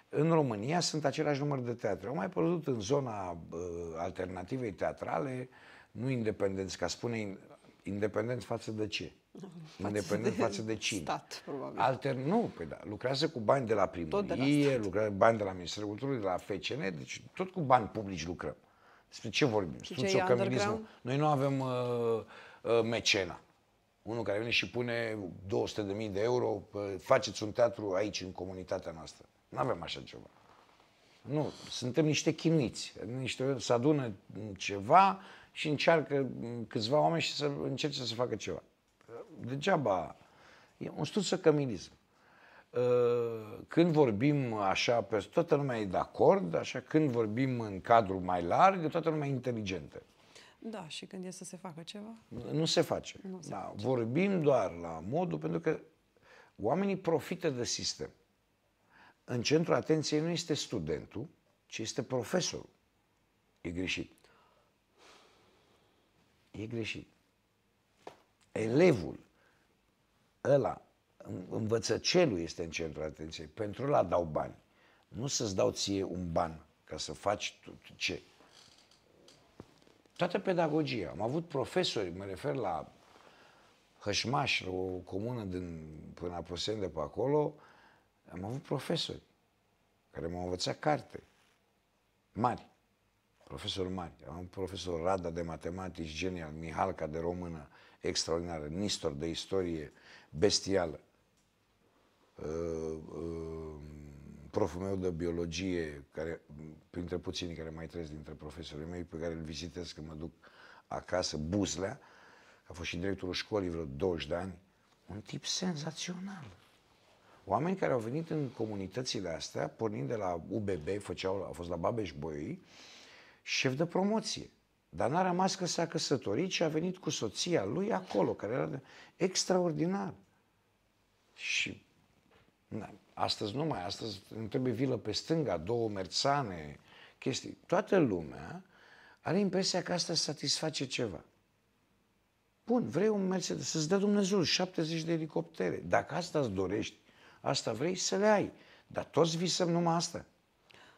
În România sunt același număr de teatre. Au mai apărut în zona uh, alternativei teatrale, nu independenți, ca spune, independenți față de ce? Față independent de față de cine. Stat, probabil. Alter, nu, păi da, lucrează cu bani de la primărie, de la lucrează cu bani de la Ministerul Culturii, de la FCN, deci tot cu bani publici lucrăm. Despre ce vorbim? Spun că Noi nu avem uh, Uh, mecena. Unul care vine și pune 200.000 de euro, uh, faceți un teatru aici, în comunitatea noastră. Nu avem așa ceva. Nu, suntem niște chinuiți. Niște, să adună ceva și încearcă mm, câțiva oameni și să încerce să facă ceva. Degeaba. E un studiu cămilism. Uh, când vorbim așa, toată lumea e de acord, așa, când vorbim în cadru mai larg, toată lumea e inteligentă. Da, și când e să se facă ceva? Nu se face. Nu se da, face. Vorbim doar la modul, pentru că oamenii profită de sistem. În centrul atenției nu este studentul, ci este profesorul. E greșit. E greșit. Elevul, ăla, învățăcelul este în centrul atenției. Pentru la dau bani. Nu să-ți dau ție un ban ca să faci tu ce toată pedagogia. Am avut profesori, mă refer la Hășmaș, o comună din, până aproape de pe acolo, am avut profesori care m-au învățat carte. Mari. Profesor mari. Am avut profesor Rada de matematici, genial, Mihalca de română, extraordinară, Nistor de istorie, bestială. Uh, uh, proful meu de biologie, care, printre puținii care mai trăiesc dintre profesorii mei, pe care îl vizitez când mă duc acasă, Buzlea, a fost și directorul școlii vreo 20 de ani, un tip senzațional. Oameni care au venit în comunitățile astea, pornind de la UBB, făceau, a fost la Babeș boi, șef de promoție. Dar n-a rămas că s-a căsătorit și a venit cu soția lui acolo, care era de... extraordinar. Și na, Astăzi nu mai, astăzi îmi trebuie vilă pe stânga, două merțane, chestii. Toată lumea are impresia că asta satisface ceva. Bun, vrei un Mercedes, să-ți dea Dumnezeu 70 de elicoptere. Dacă asta îți dorești, asta vrei, să le ai. Dar toți visăm numai asta.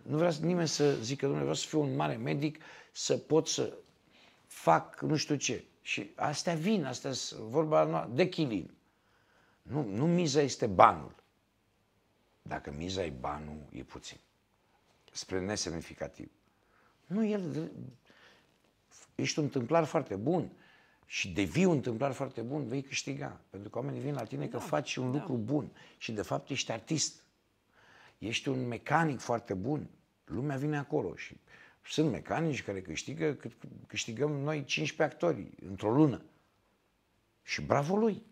Nu vrea nimeni să zică, domnule, vreau să fiu un mare medic, să pot să fac nu știu ce. Și astea vin, astea vorba de chilin. Nu, nu miza este banul. Dacă miza e banul, e puțin. Spre nesemnificativ. Nu, el... Ești un întâmplar foarte bun și devii un întâmplar foarte bun, vei câștiga. Pentru că oamenii vin la tine da, că faci un da. lucru bun și de fapt ești artist. Ești un mecanic foarte bun. Lumea vine acolo și sunt mecanici care câștigă cât câștigăm noi 15 actori într-o lună. Și bravo lui!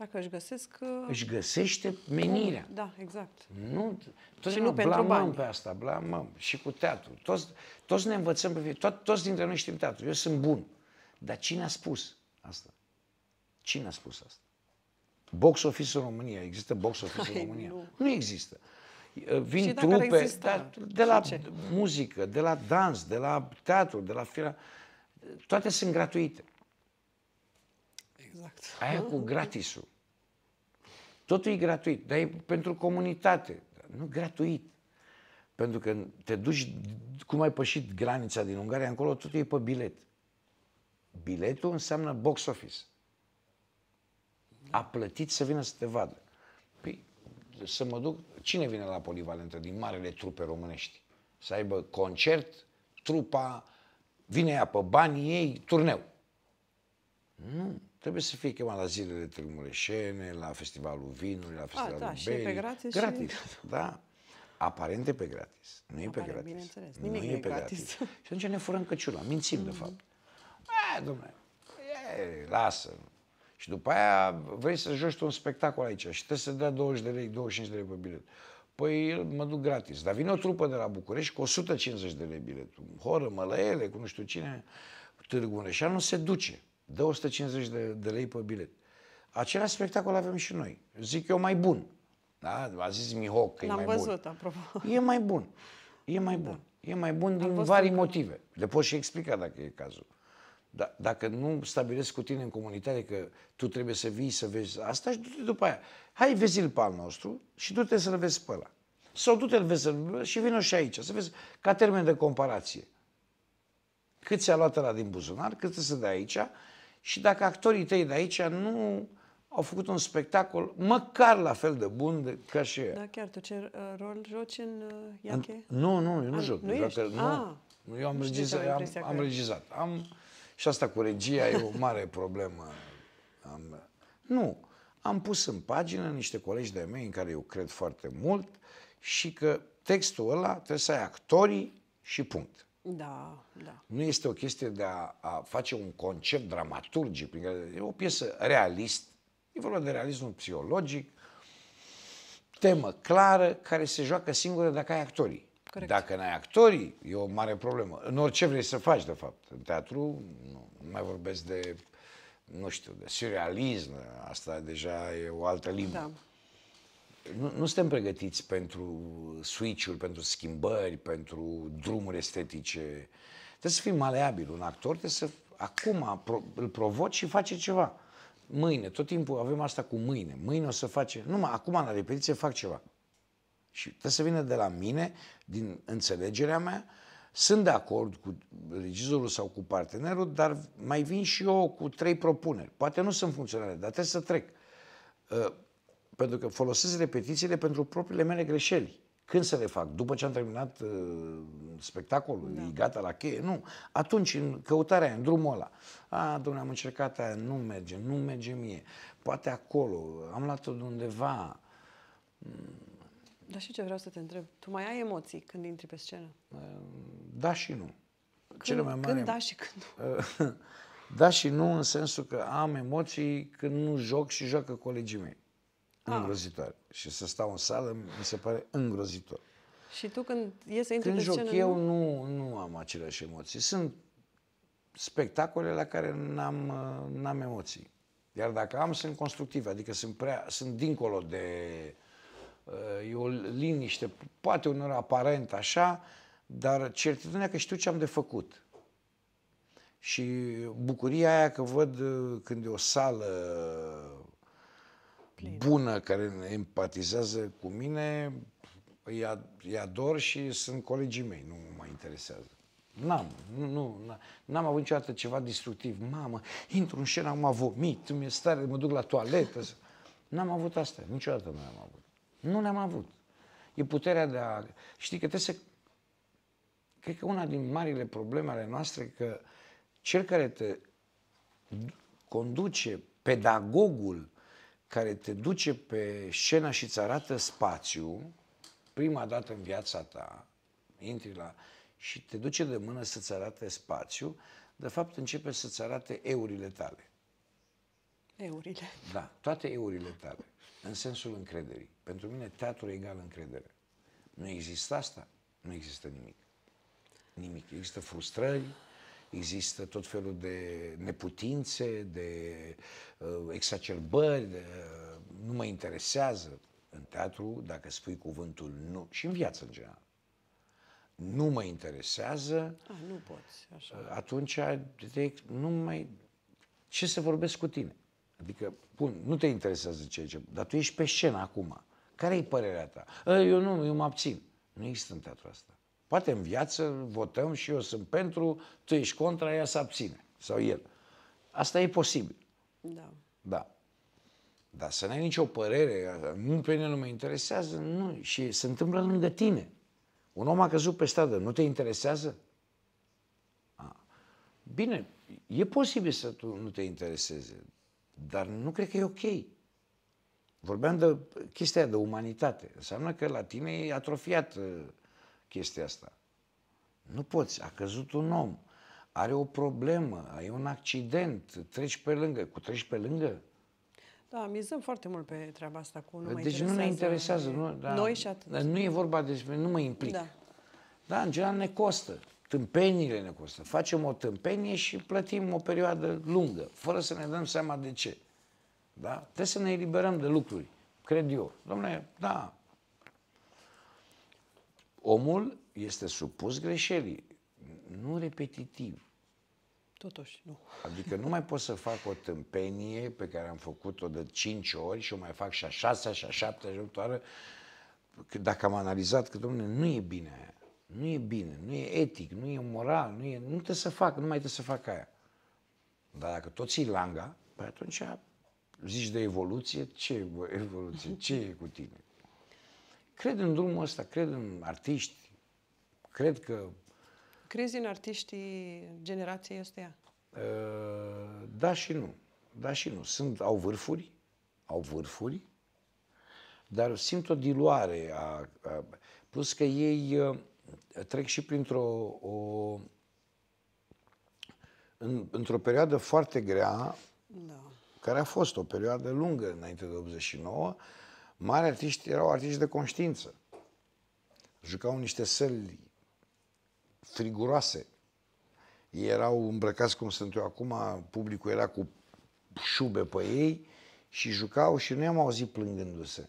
Dacă își găsesc... Uh, își găsește menirea. Da, exact. Nu, toți și nu pentru bani. pe asta, blamăm. Și cu teatru. Toți, toți ne învățăm pe to- Toți dintre noi știm teatru. Eu sunt bun. Dar cine a spus asta? Cine a spus asta? Box office în România. Există box office Hai, în păi România? Nu, nu există. Uh, vin și trupe exista, de la ce? muzică, de la dans, de la teatru, de la fila. Toate sunt gratuite. Exact. Aia cu gratisul. Totul e gratuit, dar e pentru comunitate. Nu gratuit. Pentru că te duci, cum ai pășit granița din Ungaria, încolo totul e pe bilet. Biletul înseamnă box office. A plătit să vină să te vadă. Păi, să mă duc, cine vine la Polivalentă din marele trupe românești? Să aibă concert, trupa, vine ea pe banii ei, turneu. Nu. Trebuie să fie chemat la zilele Târmureșene, la Festivalul Vinului, la Festivalul A, da, Berii. Și pe gratis. Gratis, și... da. Aparent e pe gratis. Nu e Aparent, pe gratis. Bineînțeles. Nimic nu e, e pe gratis. gratis. și atunci ne furăm căciula. Mințim, mm-hmm. de mhm. fapt. E, domnule, e, lasă. Și după aia vrei să joci tu un spectacol aici și trebuie să dea 20 de lei, 25 de lei pe bilet. Păi mă duc gratis. Dar vine o trupă de la București cu 150 de lei biletul. Horă, mălăele, cu nu știu cine. Târgu nu se duce. 250 150 de, de lei pe bilet. Același spectacol avem și noi. Zic eu mai bun. Da? A zis Mihoc că e mai văzut, bun. apropo. E mai bun. E mai da. bun. E mai bun din vari motive. Le poți și explica dacă e cazul. Da, dacă nu stabilesc cu tine în comunitate că tu trebuie să vii să vezi asta și du-te după aia. Hai, vezi-l pe al nostru și du-te să-l vezi pe ăla. Sau du-te, să vezi și vină și aici, să vezi ca termen de comparație. Cât ți-a luat ăla din buzunar, cât să de aici și dacă actorii tăi de aici nu au făcut un spectacol măcar la fel de bun de, ca și Da, chiar tu ce uh, rol joci în uh, Iache? nu, nu, eu nu A, ah, joc. Nu, joc, nu. Ah. Eu am, regizat, am, că... am regizat. Am, și asta cu regia e o mare problemă. Am, nu. Am pus în pagină niște colegi de mei în care eu cred foarte mult și că textul ăla trebuie să ai actorii și punct. Da, da. Nu este o chestie de a, a face un concept dramaturgic, prin care e o piesă realist, e vorba de realism psihologic, temă clară, care se joacă singură dacă ai actorii. Corect. Dacă n-ai actorii, e o mare problemă. În orice vrei să faci, de fapt. În teatru, nu, nu mai vorbesc de, nu știu, de surrealism, asta deja e o altă limbă. Da nu, nu suntem pregătiți pentru switch-uri, pentru schimbări, pentru drumuri estetice. Trebuie să fii maleabil. Un actor trebuie să acum pro, îl provoci și face ceva. Mâine, tot timpul avem asta cu mâine. Mâine o să face, numai acum la repetiție fac ceva. Și trebuie să vină de la mine, din înțelegerea mea, sunt de acord cu regizorul sau cu partenerul, dar mai vin și eu cu trei propuneri. Poate nu sunt funcționale, dar trebuie să trec. Ă, pentru că folosesc repetițiile pentru propriile mele greșeli. Când să le fac? După ce am terminat uh, spectacolul, da. e gata la cheie? Nu. Atunci, în căutarea aia, în drumul ăla. A, domnule, am încercat aia, nu merge, nu merge mie. Poate acolo, am luat-o de undeva. Dar și ce vreau să te întreb? Tu mai ai emoții când intri pe scenă? Uh, da și nu. Când, Cele mai mari... când da și când nu? da și nu în sensul că am emoții când nu joc și joacă colegii mei. Ah. Îngrozitoare. Și să stau în sală mi se pare îngrozitor. Și tu când e să intri când pe joc scenă, eu nu, nu am aceleași emoții. Sunt spectacole la care n-am, uh, n-am emoții. Iar dacă am, sunt constructive, adică sunt, prea, sunt dincolo de uh, e o liniște, poate unor aparent așa, dar certitudinea că știu ce am de făcut. Și bucuria aia că văd uh, când e o sală bună, care empatizează cu mine, îi ador și sunt colegii mei, nu mă interesează. N-am, nu, n-am avut niciodată ceva destructiv. Mamă, intru în scenă, am vomit, mi-e stare, mă duc la toaletă. N-am avut asta, niciodată nu am avut. Nu le-am avut. E puterea de a... Știi că trebuie să... Cred că una din marile probleme ale noastre că cel care te conduce, pedagogul, care te duce pe scenă și îți arată spațiu, prima dată în viața ta, intri la... și te duce de mână să-ți arate spațiu, de fapt începe să-ți arate eurile tale. Eurile. Da, toate eurile tale. În sensul încrederii. Pentru mine teatru e egal încredere. Nu există asta, nu există nimic. Nimic. Există frustrări, există tot felul de neputințe, de uh, exacerbări, de, uh, nu mă interesează în teatru dacă spui cuvântul nu și în viață în general. Nu mă interesează. A, nu poți, așa. Uh, atunci te, nu mai ce să vorbesc cu tine? Adică, bun, nu te interesează ce ce, dar tu ești pe scenă acum. Care e părerea ta? Eu nu, eu mă abțin. Nu există în teatru asta. Poate în viață votăm și eu sunt pentru, tu ești contra, ea să abține. Sau el. Asta e posibil. Da. Da. Dar să n-ai nicio părere, nu pe mine nu mă interesează, nu. Și se întâmplă lângă tine. Un om a căzut pe stradă, nu te interesează? A. Bine, e posibil să tu nu te intereseze, dar nu cred că e ok. Vorbeam de chestia de umanitate. Înseamnă că la tine e atrofiat uh, chestia asta. Nu poți, a căzut un om, are o problemă, ai un accident, treci pe lângă. Cu treci pe lângă? Da, mizăm foarte mult pe treaba asta cu nu mă Deci nu ne interesează. Nu, da, noi și atât. Nu e vorba despre, nu mă implic. Da. Da, în general ne costă. Tâmpenile ne costă. Facem o tâmpenie și plătim o perioadă lungă, fără să ne dăm seama de ce. Da? Trebuie să ne eliberăm de lucruri, cred eu. Domnule, da, omul este supus greșelii, nu repetitiv. Totuși, nu. Adică nu mai pot să fac o tâmpenie pe care am făcut-o de 5 ori și o mai fac și a 6 și a 7 și a dacă am analizat că, domnule, nu e bine aia. Nu e bine, nu e etic, nu e moral, nu, e, nu te să fac, nu mai te să fac aia. Dar dacă tot ții langa, păi atunci zici de evoluție, ce evoluție, ce e cu tine? Cred în drumul ăsta, cred în artiști, cred că... Crezi în artiștii generației ăsteia? Uh, da și nu. Da și nu. Sunt, au vârfuri, au vârfuri, dar simt o diluare. A, a, plus că ei uh, trec și printr-o... O, în, într-o perioadă foarte grea, da. care a fost o perioadă lungă înainte de 89, mari artiști erau artiști de conștiință. Jucau niște săli friguroase. Ei erau îmbrăcați cum sunt eu acum, publicul era cu șube pe ei și jucau și nu i-am auzit plângându-se.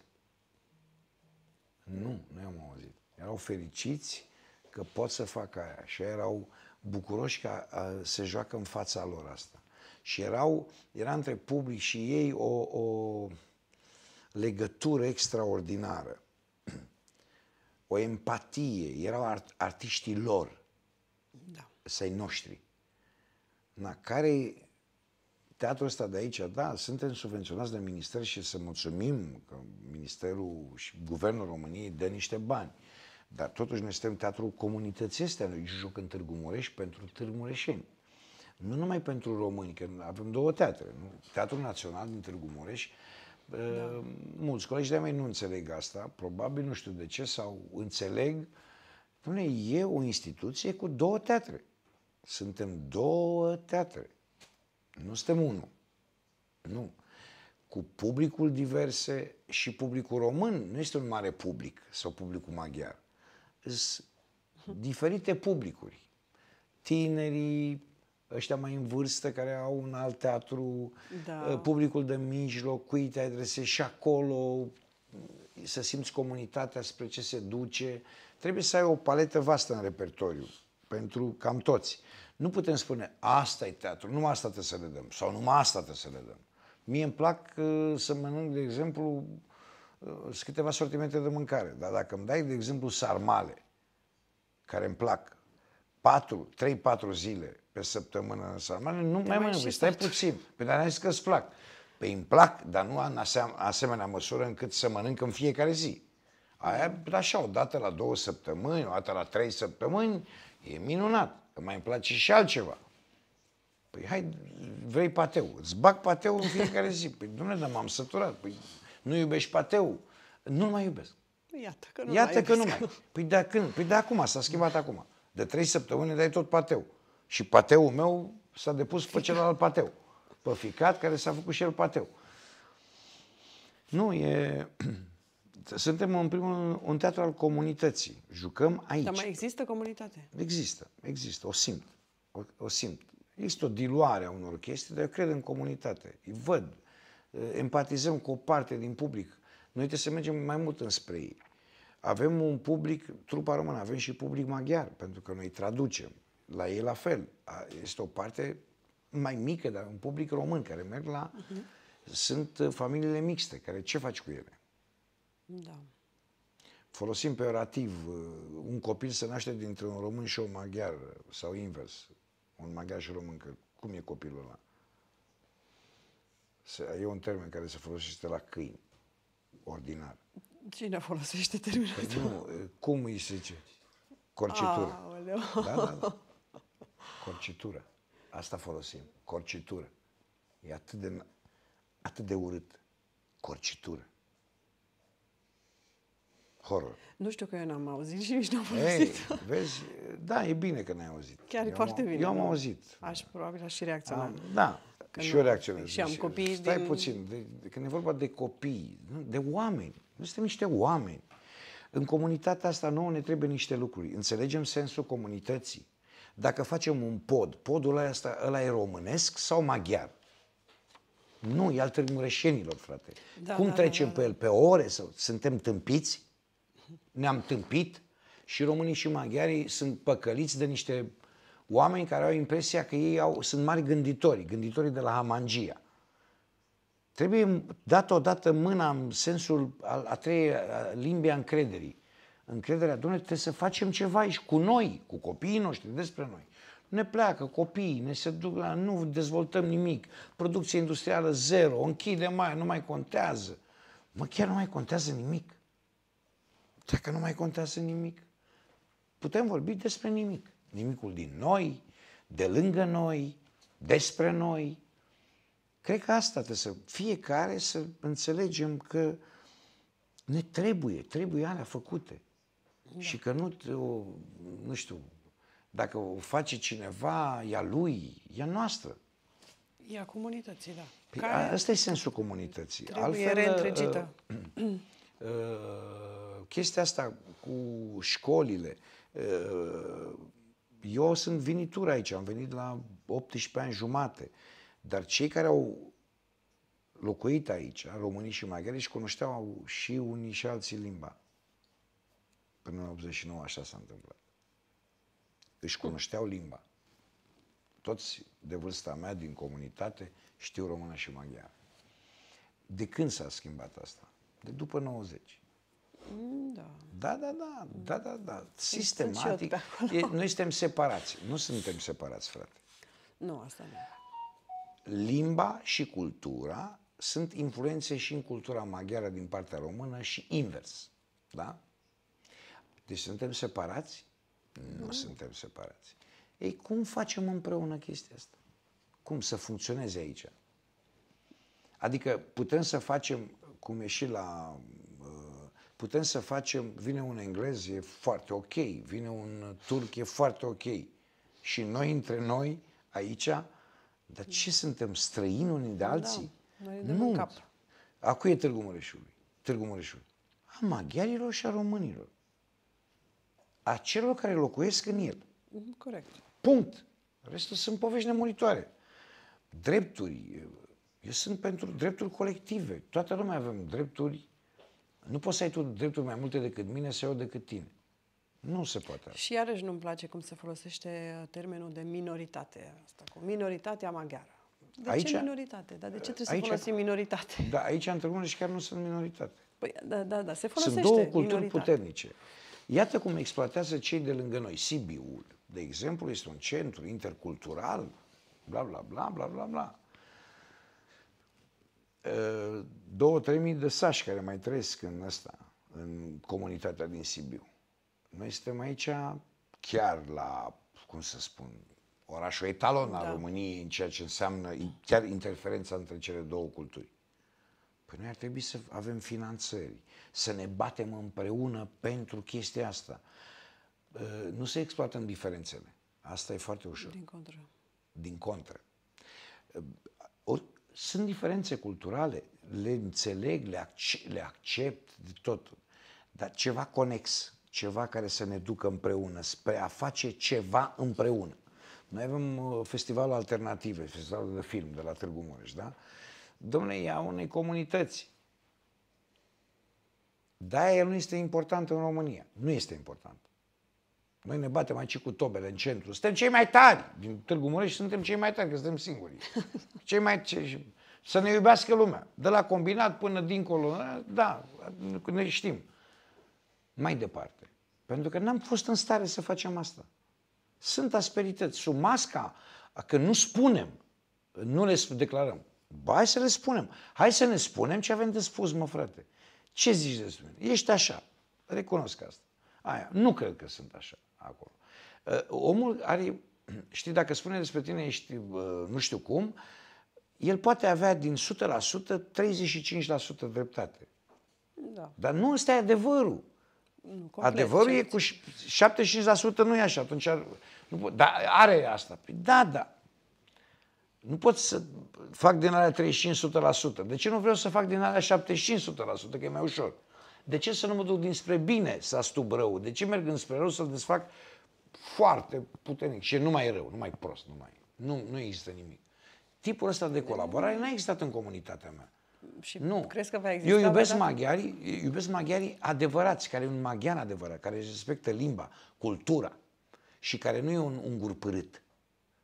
Nu, nu i-am auzit. Erau fericiți că pot să fac aia și erau bucuroși că se joacă în fața lor asta. Și erau, era între public și ei o, o legătură extraordinară, o empatie, erau art- artiștii lor, da. săi noștri. Na, care teatrul ăsta de aici, da, suntem subvenționați de minister și să mulțumim că ministerul și guvernul României dă niște bani. Dar totuși noi suntem teatrul comunității astea. Noi joc în Târgu Mureș pentru Mureșeni. Nu numai pentru români, că avem două teatre. Nu? Teatrul Național din Târgu Mureș da. Ehm, mulți colegi de mei nu înțeleg asta, probabil nu știu de ce, sau înțeleg. Dom'le, e o instituție cu două teatre. Suntem două teatre. Nu suntem unul. Nu. Cu publicul diverse și publicul român nu este un mare public sau publicul maghiar. Sunt diferite publicuri. Tinerii, ăștia mai în vârstă care au un alt teatru, da. Ă, publicul de mijloc, cui te adresezi și acolo, să simți comunitatea spre ce se duce. Trebuie să ai o paletă vastă în repertoriu, pentru cam toți. Nu putem spune, asta e teatru, numai asta trebuie să le dăm, sau numai asta trebuie să le dăm. Mie îmi plac ă, să mănânc, de exemplu, ă, câteva sortimente de mâncare, dar dacă îmi dai, de exemplu, sarmale, care îmi plac, Patru, 3-4 zile pe săptămână în sarmale, nu mai mai mănânc, stai puțin, pentru păi, dar zis că îți plac. Păi îmi plac, dar nu în asemenea măsură încât să mănânc în fiecare zi. Aia, da, așa, o dată la două săptămâni, o dată la trei săptămâni, e minunat. Că mai îmi place și altceva. Păi hai, vrei pateu. Îți bag pateu în fiecare zi. Păi Dumnezeu, m-am săturat. Păi nu iubești pateu. nu mai iubesc. Iată că nu Iată mai că nu mai. Păi de, când? Păi de acum, s-a schimbat acum. De trei săptămâni dai tot pateu. Și pateul meu s-a depus pe celălalt pateu. Pe ficat care s-a făcut și el pateu. Nu, e... Suntem în primul rând un teatru al comunității. Jucăm aici. Dar mai există comunitate? Există, există. O simt. O, o simt. Există o diluare a unor chestii, dar eu cred în comunitate. Îi văd. Eh, empatizăm cu o parte din public. Noi trebuie să mergem mai mult înspre ei. Avem un public, trupa română, avem și public maghiar, pentru că noi traducem. La ei la fel. Este o parte mai mică, dar un public român care merg la... Uh-huh. Sunt uh, familiile mixte, care ce faci cu ele? Da. Folosim pe orativ, uh, un copil se naște dintre un român și un maghiar, uh, sau invers, un maghiar și român, că cum e copilul ăla? Se, e un termen care se folosește la câini, ordinar. Cine folosește termenul păi Nu, cum îi se zice? Corcitură. Aoleu. Da, da, da. Corcitură. Asta folosim. Corcitură. E atât de, atât de urât. Corcitură. Horror. Nu știu că eu n-am auzit și nici n-am folosit. Ei, vezi, da, e bine că n-ai auzit. Chiar e foarte bine. Eu am auzit. Aș probabil aș și reacționa. Am, da, că și nu, eu reacționez. Și am deci, copii Stai din... puțin, de, de, când e vorba de copii, de oameni, noi suntem niște oameni. În comunitatea asta nouă ne trebuie niște lucruri. Înțelegem sensul comunității. Dacă facem un pod, podul ăsta, ăla e românesc sau maghiar? Nu, e al târmureșenilor, frate. Da, Cum da, da trecem da, da. pe el? Pe ore? Sau? Suntem tâmpiți? Ne-am tâmpit? Și românii și maghiarii sunt păcăliți de niște oameni care au impresia că ei au, sunt mari gânditori, gânditorii de la Hamangia. Trebuie dat odată mâna în sensul a, a treia limbi a încrederii. Încrederea, domnule, trebuie să facem ceva aici cu noi, cu copiii noștri, despre noi. Ne pleacă copiii, ne se duc la, nu dezvoltăm nimic, producție industrială zero, închide mai, nu mai contează. Mă, chiar nu mai contează nimic. Dacă nu mai contează nimic, putem vorbi despre nimic. Nimicul din noi, de lângă noi, despre noi, Cred că asta trebuie să, fiecare să înțelegem că ne trebuie, trebuie alea făcute. Da. Și că nu, o, nu știu, dacă o face cineva, ea lui, ea noastră. E a comunității, da. Păi, Care asta e sensul comunității. Trebuie Altfel, reîntregită. A, a, a, chestia asta cu școlile, A, ă, eu sunt vinitur aici, am venit la 18 ani jumate. Uh, dar cei care au locuit aici, românii și maghiari, și cunoșteau și unii și alții limba. Până în 89 așa s-a întâmplat. Își cunoșteau limba. Toți de vârsta mea din comunitate știu română și maghiară. De când s-a schimbat asta? De după 90. Mm, da. Da, da, da, da, da, da. Păi Sistematic. noi suntem separați. Nu suntem separați, frate. Nu, asta nu limba și cultura sunt influențe și în cultura maghiară din partea română și invers. Da? Deci suntem separați? Nu mm. suntem separați. Ei, cum facem împreună chestia asta? Cum să funcționeze aici? Adică putem să facem, cum e și la... Uh, putem să facem, vine un englez, e foarte ok, vine un turc, e foarte ok. Și noi între noi, aici, dar ce suntem străini unii de alții? Da, noi nu. În Acu e Târgu Mureșului. Târgu Mureșul. A maghiarilor și a românilor. A celor care locuiesc în el. Mhm, corect. Punct. Restul sunt povești nemuritoare. Drepturi. Eu sunt pentru drepturi colective. Toată lumea avem drepturi. Nu poți să ai tu drepturi mai multe decât mine sau eu decât tine. Nu se poate. Și iarăși nu-mi place cum se folosește uh, termenul de minoritate. Asta cu minoritatea maghiară. De aici, ce minoritate? Dar de ce trebuie aici, să folosim minoritate? Da, aici într-unul și deci chiar nu sunt minoritate. Păi, da, da, da, se folosește Sunt două culturi minoritate. puternice. Iată cum exploatează cei de lângă noi. Sibiul, de exemplu, este un centru intercultural, bla, bla, bla, bla, bla, bla. Uh, două, trei mii de sași care mai trăiesc în asta, în comunitatea din Sibiu. Noi suntem aici chiar la, cum să spun, orașul etalon al da. României în ceea ce înseamnă chiar interferența între cele două culturi. Păi noi ar trebui să avem finanțări, să ne batem împreună pentru chestia asta. Ă, nu să exploatăm diferențele. Asta e foarte ușor. Din contră. Din contră. Ă, Ori, sunt diferențe culturale, le înțeleg, le, accept, le accept, tot. Dar ceva conex ceva care să ne ducă împreună, spre a face ceva împreună. Noi avem uh, festivalul Alternative, festivalul de film de la Târgu Mureș, da? Domnule, e unei comunități. Da, el nu este important în România. Nu este important. Noi ne batem aici cu tobele în centru. Suntem cei mai tari din Târgu Mureș, suntem cei mai tari, că suntem singuri. Cei mai... Ce, să ne iubească lumea. De la combinat până dincolo, da, ne știm mai departe. Pentru că n-am fost în stare să facem asta. Sunt asperități. Sub masca că nu spunem, nu le declarăm. Ba, hai să le spunem. Hai să ne spunem ce avem de spus, mă frate. Ce zici despre mine? Ești așa. Recunosc asta. Aia. Nu cred că sunt așa acolo. Ă, omul are, știi, dacă spune despre tine ești ă, nu știu cum, el poate avea din 100% 35% dreptate. Da. Dar nu ăsta e adevărul. Nu, complet, Adevărul e cu 75% nu e așa. Atunci ar, nu pot, da, are asta. Păi da, da. Nu pot să fac din alea 35%. De ce nu vreau să fac din alea 75%? Că e mai ușor. De ce să nu mă duc dinspre bine să astup rău? De ce merg înspre rău să-l desfac foarte puternic? Și nu mai rău, nu mai e prost, nu mai Nu, nu există nimic. Tipul ăsta de colaborare n-a existat în comunitatea mea și nu. crezi că va exista? Eu iubesc maghiarii, iubesc maghiarii adevărați, care e un maghian adevărat, care își respectă limba, cultura și care nu e un ungur părât.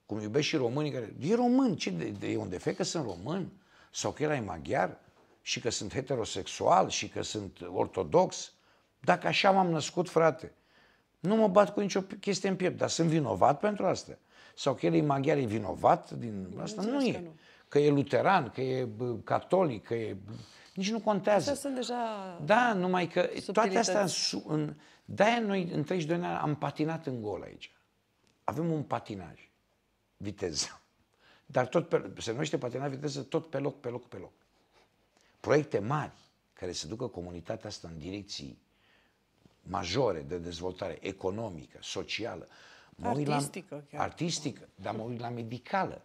Cum iubesc și românii care... E român, ce de, de, e un defect că sunt român? Sau că el e maghiar? Și că sunt heterosexual? Și că sunt ortodox? Dacă așa m-am născut, frate, nu mă bat cu nicio chestie în piept, dar sunt vinovat pentru asta. Sau că el e maghiar, e vinovat din asta? Nu e. Nu că e luteran, că e catolic, că e... Nici nu contează. Astea sunt deja Da, numai că toate astea... În, de-aia noi în 32 ani am patinat în gol aici. Avem un patinaj. Viteză. Dar tot pe, se numește patinaj viteză tot pe loc, pe loc, pe loc. Proiecte mari care să ducă comunitatea asta în direcții majore de dezvoltare economică, socială. artistică. La, chiar. Artistică, dar mă uit la medicală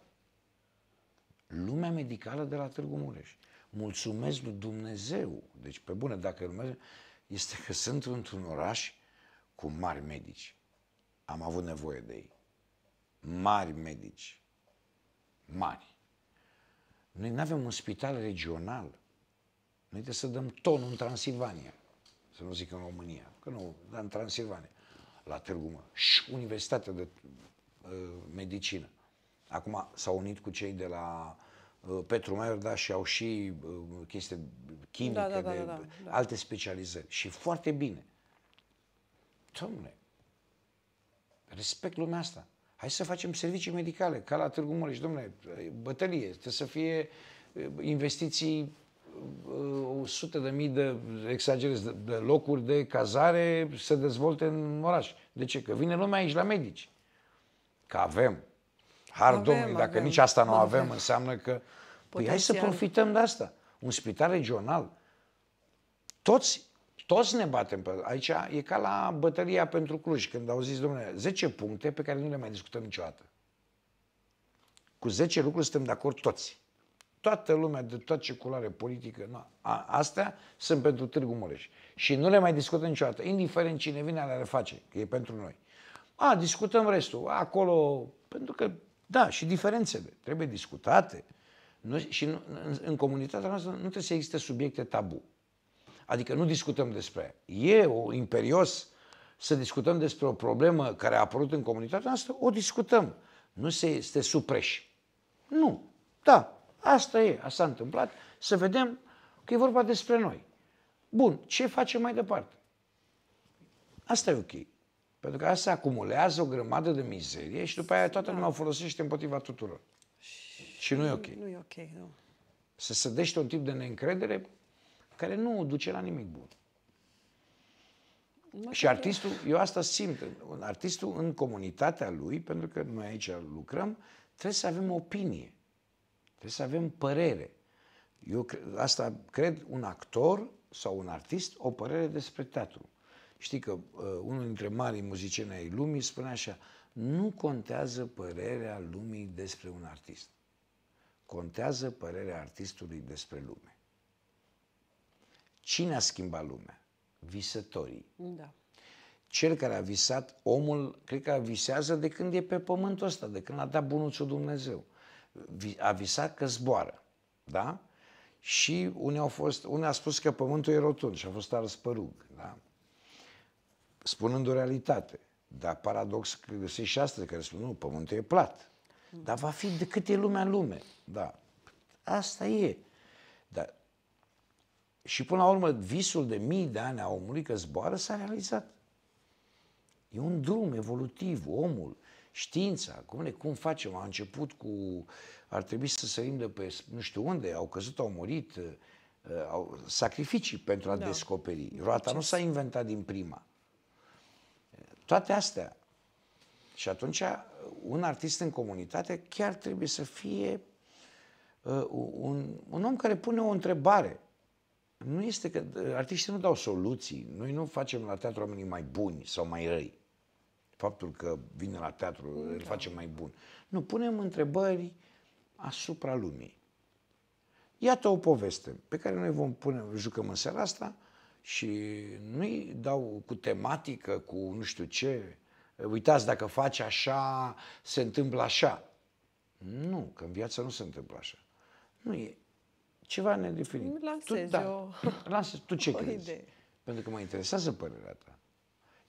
lumea medicală de la Târgu Mureș. Mulțumesc lui Dumnezeu, deci pe bune, dacă lumea este că sunt într-un oraș cu mari medici. Am avut nevoie de ei. Mari medici. Mari. Noi nu avem un spital regional. Noi trebuie să dăm tonul în Transilvania. Să nu zic în România, că nu, dar în Transilvania. La Târgu Mă. Și Universitatea de uh, Medicină. Acum s-au unit cu cei de la Uh, Petru Maior, da, și au și uh, chestii chimice, da, da, da, da, da, da. alte specializări. Și foarte bine. Domnule, respect lumea asta. Hai să facem servicii medicale, ca la Târgu Mureș. Domnule, bătălie, trebuie să fie uh, investiții 100 de mii de, exagerez, de locuri de cazare să dezvolte în oraș. De ce? Că vine lumea aici la medici. Că avem. Har avem, Domnului, dacă avem. nici asta nu avem, avem, înseamnă că... Păi hai să profităm de asta. Un spital regional. Toți, toți ne batem pe... Aici e ca la bătălia pentru Cluj, când au zis, domnule, 10 puncte pe care nu le mai discutăm niciodată. Cu 10 lucruri suntem de acord toți. Toată lumea de toată culoare politică. Nu. A, astea sunt pentru Târgu Mureș. Și nu le mai discutăm niciodată. Indiferent cine vine, le face. Că e pentru noi. A, discutăm restul. Acolo, pentru că da, și diferențele trebuie discutate. Nu, și nu, în, în comunitatea noastră nu trebuie să existe subiecte tabu. Adică nu discutăm despre E o imperios să discutăm despre o problemă care a apărut în comunitatea noastră, o discutăm. Nu se este supreși. Nu. Da, asta e, asta s-a întâmplat, să vedem că e vorba despre noi. Bun, ce facem mai departe? Asta e ok. Pentru că asta acumulează o grămadă de mizerie și după aia toată lumea o folosește împotriva tuturor. Și nu e ok. Nu e ok, nu. Să sădește un tip de neîncredere care nu duce la nimic bun. Mă și artistul, eu asta simt, artistul în comunitatea lui, pentru că noi aici lucrăm, trebuie să avem opinie, trebuie să avem părere. Eu asta cred un actor sau un artist o părere despre teatru. Știi că uh, unul dintre marii muzicieni ai lumii spune așa, nu contează părerea lumii despre un artist. Contează părerea artistului despre lume. Cine a schimbat lumea? Visătorii. Da. Cel care a visat, omul, cred că visează de când e pe pământul ăsta, de când a dat bunuțul Dumnezeu. A visat că zboară, da? Și unii, au fost, unii a spus că pământul e rotund și a fost ars părug, da? spunând o realitate. Dar paradox că găsești și astăzi care spun, nu, pământul e plat. Dar va fi de cât e lumea în lume. Da. Asta e. Dar și până la urmă, visul de mii de ani a omului că zboară s-a realizat. E un drum evolutiv, omul, știința, cum, ne, cum facem? A început cu, ar trebui să sărim de pe nu știu unde, au căzut, au murit, uh, au, sacrificii pentru a da. descoperi. Roata nu s-a inventat din prima. Toate astea. Și atunci, uh, un artist în comunitate chiar trebuie să fie uh, un, un om care pune o întrebare. Nu este că uh, artiștii nu dau soluții. Noi nu facem la teatru oamenii mai buni sau mai răi. Faptul că vine la teatru da. îl facem mai bun. Nu, punem întrebări asupra lumii. Iată o poveste pe care noi vom pune, jucăm în seara asta și nu-i dau cu tematică, cu nu știu ce, uitați dacă faci așa, se întâmplă așa. Nu, că în viață nu se întâmplă așa. Nu e ceva nedefinit. Lansezi tu, da, o... lansezi. tu ce o crezi? Idee. Pentru că mă interesează părerea ta.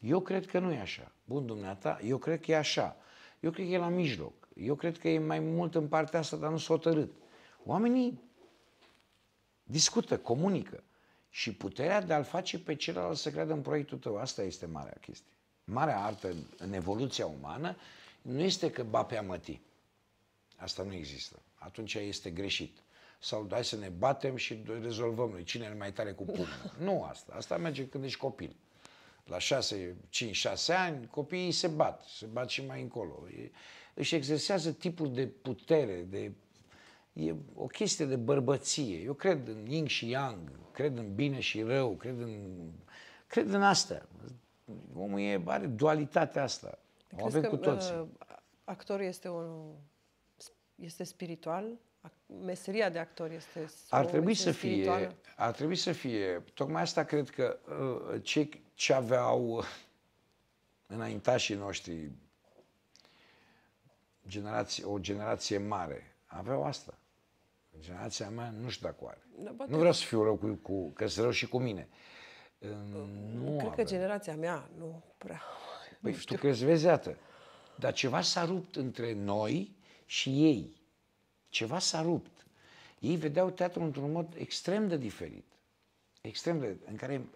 Eu cred că nu e așa. Bun, dumneata, eu cred că e așa. Eu cred că e la mijloc. Eu cred că e mai mult în partea asta, dar nu s o Oamenii discută, comunică și puterea de a-l face pe celălalt să creadă în proiectul tău. Asta este marea chestie. Marea artă în evoluția umană nu este că ba pe Asta nu există. Atunci este greșit. Sau hai să ne batem și rezolvăm noi. Cine e mai tare cu pumnul? nu asta. Asta merge când ești copil. La 6, 5, 6 ani, copiii se bat. Se bat și mai încolo. E, își exersează tipul de putere, de e o chestie de bărbăție. Eu cred în ying și yang, cred în bine și rău, cred în, cred în asta. Omul e, are dualitatea asta. Crezi o avem că, cu toții. Actorul este, un este spiritual? Meseria de actor este ar trebui să fie, Ar trebui să fie. Tocmai asta cred că uh, ce, ce aveau uh, înaintașii noștri generație, o generație mare. Aveau asta. Generația mea nu știu dacă are. Da, nu vreau să fiu rău cu, cu că sunt rău și cu mine. Nu Cred avem. că generația mea nu prea... Păi nu știu. tu crezi, vezi, iată. Dar ceva s-a rupt între noi și ei. Ceva s-a rupt. Ei vedeau teatru într-un mod extrem de diferit. Extrem de... În care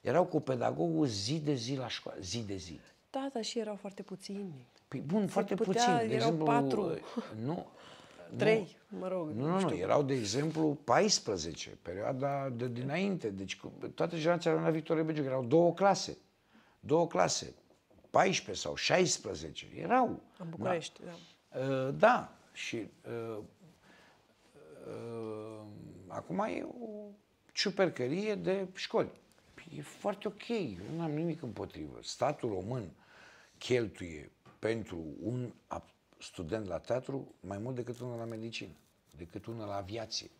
erau cu pedagogul zi de zi la școală. Zi de zi. Da, dar și erau foarte puțini. Păi bun, Se foarte puțini. De erau exemplu, patru. Nu, trei, mă rog. Nu, nu, nu, erau de exemplu 14, perioada de dinainte. Deci toată generația lui Victor Rebegiu erau două clase. Două clase. 14 sau 16. Erau. În București, da. Da, uh, da. și uh, uh, acum e o ciupercărie de școli. E foarte ok, eu nu am nimic împotrivă. Statul român cheltuie pentru un student la teatru mai mult decât unul la medicină, decât unul la aviație.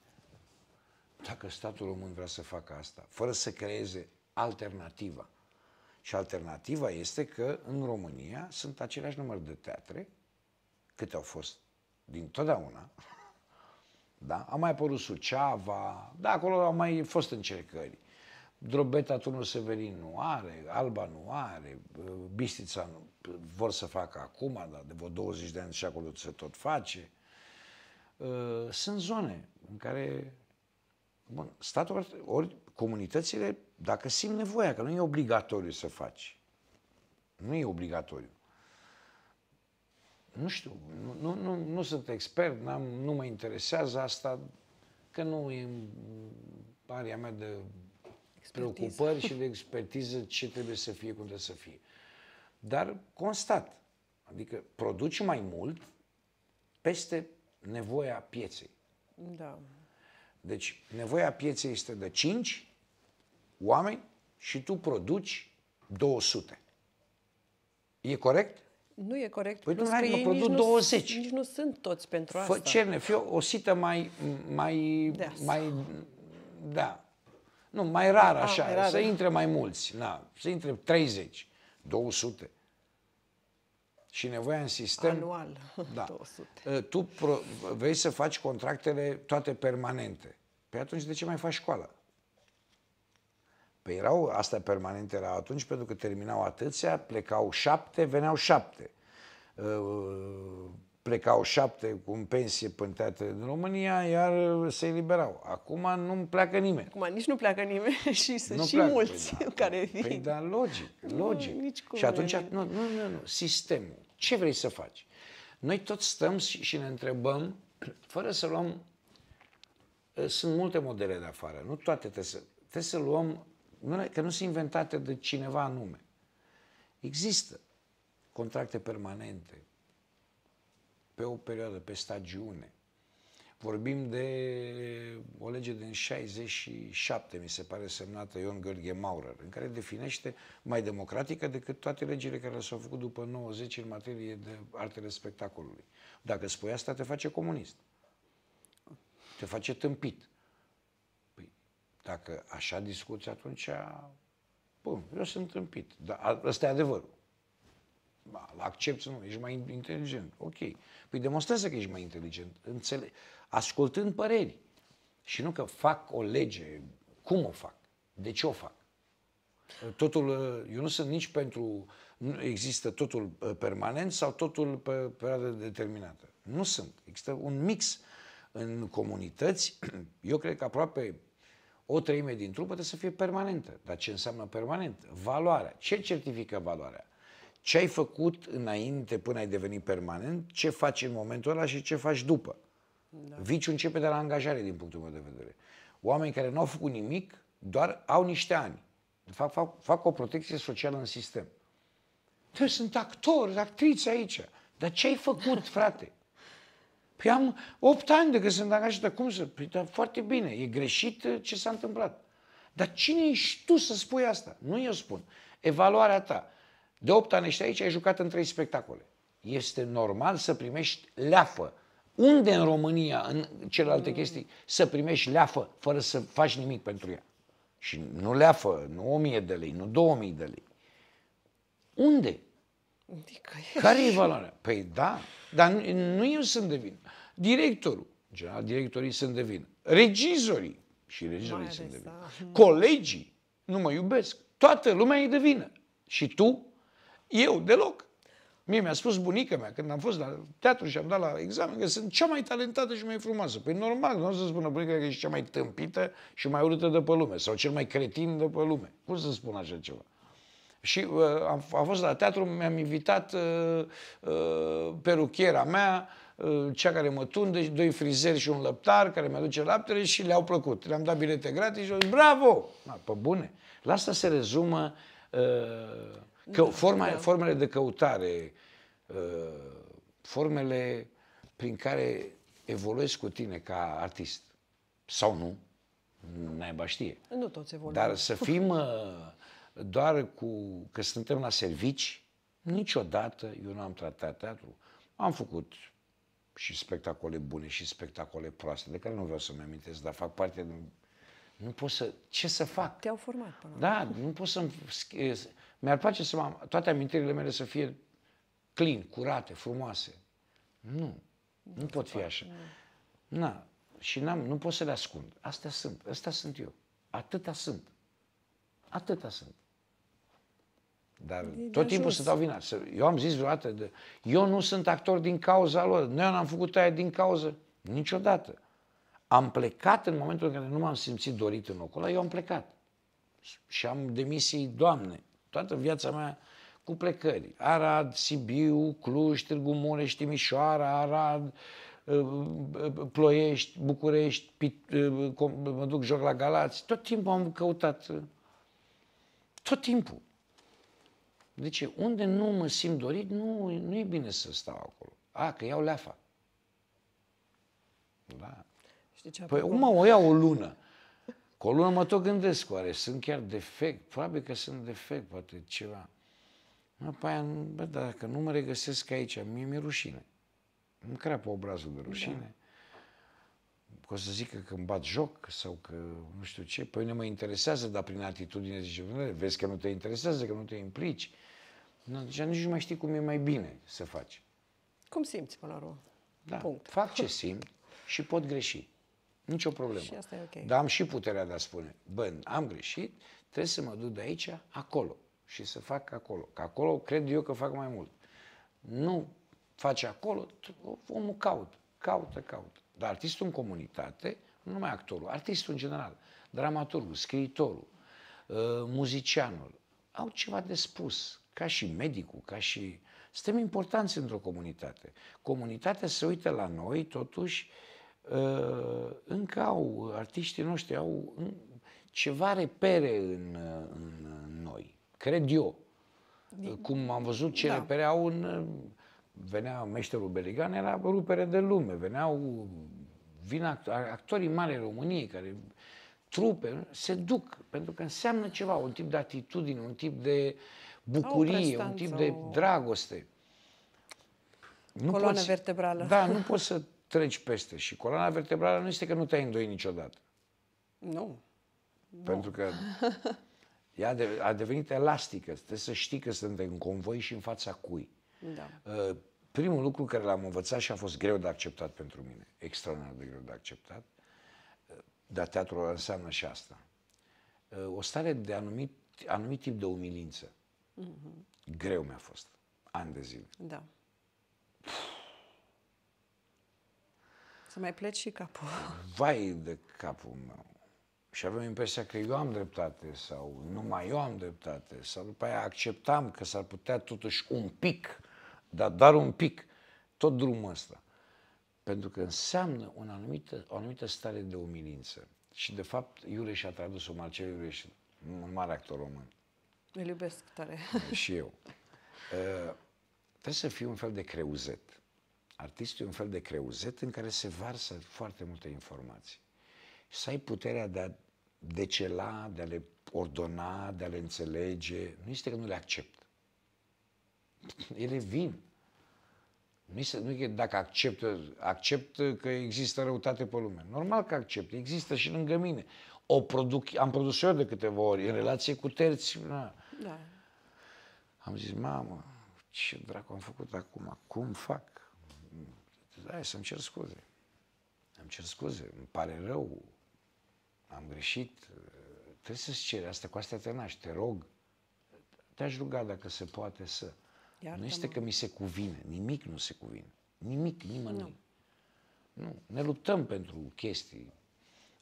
Dacă statul român vrea să facă asta, fără să creeze alternativa. Și alternativa este că în România sunt același număr de teatre, câte au fost din totdeauna, da? A mai apărut Suceava, da, acolo au mai fost încercări. Drobeta Tunul Severin nu are, Alba nu are, Bistița nu, vor să facă acum, dar de vreo 20 de ani și acolo se tot face. Uh, sunt zone în care bun, statul, ori comunitățile, dacă simt nevoia, că nu e obligatoriu să faci, nu e obligatoriu. Nu știu, nu, nu, nu sunt expert, n-am, nu mă interesează asta, că nu e în area mea de expertiză. preocupări și de expertiză ce trebuie să fie, cum trebuie să fie. Dar constat, adică produci mai mult peste nevoia pieței. Da. Deci nevoia pieței este de 5 oameni și tu produci 200. E corect? Nu e corect. Păi Plus că ei mă produc nici 20. Nu, nici nu sunt toți pentru Fă, asta. Cerne, fie o sită mai, mai, mai, da, nu, mai rar ah, așa, A, rar. să da. intre mai mulți, na, să intre 30, 200. Și nevoia în sistem... Anual, da. 200. Ă, tu pro, vei să faci contractele toate permanente. Păi atunci de ce mai faci școala? Păi erau astea permanente la atunci pentru că terminau atâția, plecau șapte, veneau șapte. Ă, plecau șapte cu un pensie pe teatre din România, iar se eliberau. Acum nu pleacă nimeni. Acum nici nu pleacă nimeni și sunt nu și pleacă, mulți păi, da, care păi vin. Păi da, logic, logic. Nu, nici și atunci, nu, nu, nu, nu, sistemul. Ce vrei să faci? Noi toți stăm și, și ne întrebăm, fără să luăm, ă, sunt multe modele de afară, nu toate trebuie să, trebuie să luăm, nu, că nu sunt inventate de cineva anume. Există contracte permanente, pe o perioadă, pe stagiune. Vorbim de o lege din 67, mi se pare semnată Ion Gheorghe Maurer, în care definește mai democratică decât toate legile care s-au făcut după 90 în materie de artele spectacolului. Dacă spui asta, te face comunist. Te face tâmpit. Păi, dacă așa discuți, atunci, bun, eu sunt tâmpit. Dar asta e adevărul. accept, nu, ești mai inteligent. Ok. Păi demonstrează că ești mai inteligent, înțele- ascultând păreri. Și nu că fac o lege, cum o fac, de ce o fac. Totul, uh, eu nu sunt nici pentru, nu există totul uh, permanent sau totul pe perioadă determinată. Nu sunt. Există un mix în comunități. Eu cred că aproape o treime din trupă trebuie să fie permanentă. Dar ce înseamnă permanent? Valoarea. Ce certifică valoarea? ce ai făcut înainte până ai devenit permanent, ce faci în momentul ăla și ce faci după. Da. Viciul începe de la angajare, din punctul meu de vedere. Oameni care nu au făcut nimic, doar au niște ani. fapt, fac, fac o protecție socială în sistem. Deci sunt actor, actrițe aici. Dar ce ai făcut, frate? Păi am 8 ani de când sunt dar Cum să? Păi, dar foarte bine. E greșit uh, ce s-a întâmplat. Dar cine ești tu să spui asta? Nu eu spun. Evaluarea ta. De 8 ani ești aici, ai jucat în 3 spectacole. Este normal să primești leafă. Unde în România, în celelalte mm. chestii, să primești leafă fără să faci nimic pentru ea? Și nu leafă, nu 1000 de lei, nu 2000 de lei. Unde? Nicăieri. Care e valoarea? Păi da, dar nu, nu eu sunt de vin. Directorul, general directorii sunt de vin. Regizorii, și regizorii sunt de vin. Colegii, nu mă iubesc. Toată lumea e de vină. Și tu eu, deloc. Mie mi-a spus bunica mea, când am fost la teatru și am dat la examen, că sunt cea mai talentată și mai frumoasă. Păi normal, nu o să spună bunica că ești cea mai tâmpită și mai urâtă de pe lume, sau cel mai cretin de pe lume. Cum să spun așa ceva? Și uh, am, am fost la teatru, mi-am invitat uh, uh, peruchiera mea, uh, cea care mă tunde, doi frizeri și un lăptar care mi-aduce laptele și le-au plăcut. Le-am dat bilete gratis și au zis, bravo! Na, pe bune! La asta se rezumă uh, Că, forma, da. Formele de căutare, uh, formele prin care evoluezi cu tine ca artist. Sau nu, naiba știe. Nu toți evoluează. Dar să fim uh, doar cu că suntem la servici, niciodată eu nu am tratat teatru. Am făcut și spectacole bune și spectacole proaste, de care nu vreau să-mi amintesc, dar fac parte din... Nu pot să... Ce să fac? Te-au format până Da, nu pot să mi-ar place să am toate amintirile mele să fie clean, curate, frumoase. Nu. Nu pot fi așa. Na. Și n-am, nu pot să le ascund. Astea sunt. Astea sunt eu. Atâta sunt. Atâta sunt. Dar de tot timpul să dau vina. Eu am zis vreodată, de, eu nu sunt actor din cauza lor. Noi n-am făcut aia din cauză. Niciodată. Am plecat în momentul în care nu m-am simțit dorit în locul ăla, eu am plecat. Și am demisii, Doamne, toată viața mea cu plecări. Arad, Sibiu, Cluj, Târgu Mureș, Timișoara, Arad, ă, ă, ă, Ploiești, București, Pit, mă duc joc la Galați. Tot timpul am căutat. Tot timpul. Deci unde nu mă simt dorit, nu, nu e bine să stau acolo. A, că iau leafa. Da. Știi ce păi mă o iau o lună. Cu o lună mă tot gândesc, oare sunt chiar defect? Probabil că sunt defect, poate ceva. Mă, pe aia, bă, dacă nu mă regăsesc aici, mie mi-e rușine. Îmi crapă obrazul de rușine. Da. Că o să zică că îmi bat joc sau că nu știu ce. Păi nu mă interesează, dar prin atitudine zice, vezi că nu te interesează, că nu te implici. Nu, deja nici nu mai știi cum e mai bine să faci. Cum simți până la urmă? Da, Punct. fac ce simt și pot greși. Nicio problemă. Și asta e okay. Dar am și puterea de a spune, bă, am greșit, trebuie să mă duc de aici acolo și să fac acolo. Că acolo cred eu că fac mai mult. Nu faci acolo, omul caut, caută, caută. Dar artistul în comunitate, nu numai actorul, artistul în general, dramaturgul, scriitorul, ă, muzicianul, au ceva de spus, ca și medicul, ca și... Suntem importanți într-o comunitate. Comunitatea se uită la noi, totuși, uh, Ă, încă au, artiștii noștri au ceva repere în, în noi, cred eu. Cum am văzut ce da. repere au în... Venea meșterul Beligan, era rupere de lume, veneau vin act- actorii mari României care trupe se duc, pentru că înseamnă ceva, un tip de atitudine, un tip de bucurie, un tip de dragoste. coloană vertebrală. Da, nu poți să treci peste. Și coloana vertebrală nu este că nu te-ai îndoit niciodată. Nu. Pentru că ea a devenit elastică. Trebuie să știi că suntem în convoi și în fața cui. Da. Uh, primul lucru care l-am învățat și a fost greu de acceptat pentru mine, extraordinar de greu de acceptat, uh, dar teatrul ăla înseamnă și asta. Uh, o stare de anumit, anumit tip de umilință. Mm-hmm. Greu mi-a fost, ani de zile. Da. Să mai pleci și capul. Vai de capul meu. Și aveam impresia că eu am dreptate sau numai eu am dreptate. Sau după aia acceptam că s-ar putea totuși un pic, dar doar un pic, tot drumul ăsta. Pentru că înseamnă un anumită, o anumită stare de umilință. Și de fapt Iureș a tradus-o, Marcel Iureș, un mare actor român. Îl iubesc tare. Și eu. Uh, trebuie să fii un fel de creuzet. Artistul e un fel de creuzet în care se varsă foarte multe informații. Și să ai puterea de a decela, de a le ordona, de a le înțelege, nu este că nu le accept. Ele vin. Nu este, nu e dacă accept, accept că există răutate pe lume. Normal că accept, există și lângă mine. O produc, am produs eu de câteva ori, în relație cu terți. Da. da. Am zis, mamă, ce dracu am făcut acum? Cum fac? Da, să-mi cer scuze. Îmi cer scuze, îmi pare rău, am greșit, trebuie să-ți ceri, asta cu astea te naști, te rog, te-aș ruga dacă se poate să... Iartă-mă. Nu este că mi se cuvine, nimic nu se cuvine, nimic, nimănui. Nu. nu. Ne luptăm pentru chestii.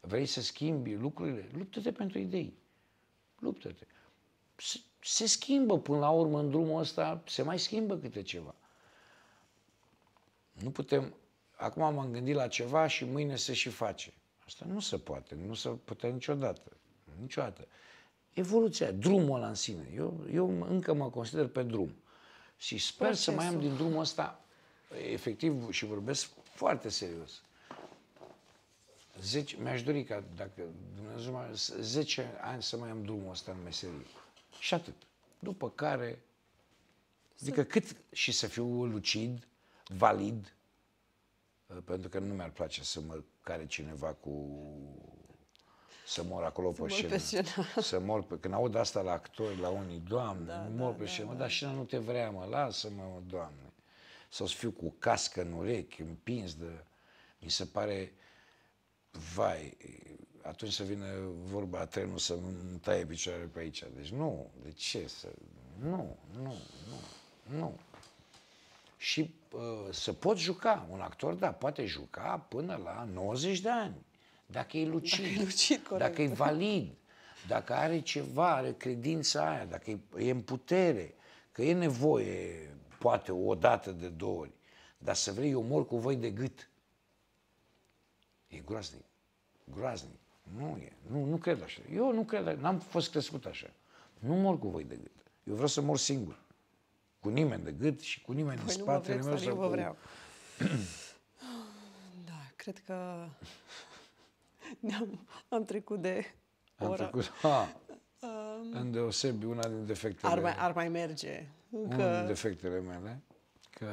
Vrei să schimbi lucrurile? Luptă-te pentru idei. Luptă-te. Se, se schimbă până la urmă în drumul ăsta, se mai schimbă câte ceva. Nu putem, acum m-am gândit la ceva și mâine se și face. Asta nu se poate, nu se putea niciodată. Niciodată. Evoluția, drumul ăla în sine. Eu, eu încă mă consider pe drum. Și sper Procesul. să mai am din drumul ăsta, efectiv, și vorbesc foarte serios. 10, mi-aș dori ca, dacă Dumnezeu mai 10 ani să mai am drumul ăsta în meserie. Și atât. După care, adică cât și să fiu lucid, valid, uh, pentru că nu mi-ar place să mă care cineva cu să mor acolo să pe, scenă. pe scenă. Să mor pe... Când aud asta la actori, la unii, Doamne, da, da mor da, pe da, scenă, da. dar și nu te vrea, mă, lasă-mă, Doamne. Sau să fiu cu cască în urechi, împins de... Mi se pare, vai, atunci să vină vorba trenul să îmi taie picioarele pe aici. Deci nu, de ce să... Nu, nu, nu, nu. Și să pot juca. Un actor, da, poate juca până la 90 de ani. Dacă e lucid, dacă e, lucid, corect. dacă e valid, dacă are ceva, are credința aia, dacă e, e în putere, că e nevoie, poate o dată de două ori, dar să vrei, eu mor cu voi de gât. E groaznic. Groaznic. Nu e. Nu, nu cred așa. Eu nu cred așa. N-am fost crescut așa. Nu mor cu voi de gât. Eu vreau să mor singur cu nimeni de gât și cu nimeni păi în spatele meu. nu vă vreau. da, cred că ne-am, am trecut de ora. Ah, am trecut, ha, um, îndeosebi una din defectele. Ar mai, ar mai merge. Încă... Unul din defectele mele că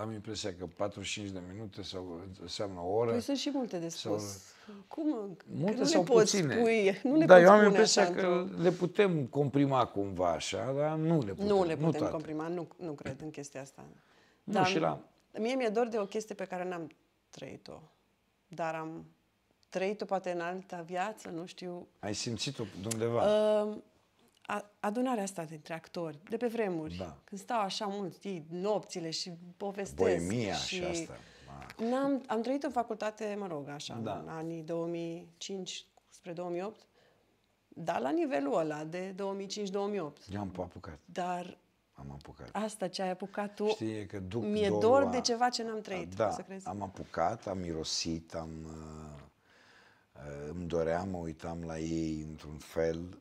am impresia că 45 de minute sau înseamnă o oră. Păi sunt și multe de spus. Sau... Cum? Multe nu sau le poți puține. Spui, nu le poți eu am impresia într că le putem comprima cumva așa, dar nu le putem. Nu le putem nu comprima, nu, nu cred în chestia asta. Nu, dar și la... Mie mi-e dor de o chestie pe care n-am trăit-o, dar am trăit-o poate în alta viață, nu știu. Ai simțit-o undeva? Uh, adunarea asta dintre actori, de pe vremuri, da. când stau așa mult, ei, nopțile și povestesc. Boemia și, și asta. am am trăit în facultate, mă rog, așa, da. în anii 2005 spre 2008, dar la nivelul ăla de 2005-2008. Eu am apucat. Dar am apucat. Asta ce ai apucat tu, Știi, că duc mi-e dor, de ceva ce n-am trăit. Da, să crezi. am apucat, am mirosit, am... Uh, uh, îmi doream, mă uitam la ei într-un fel,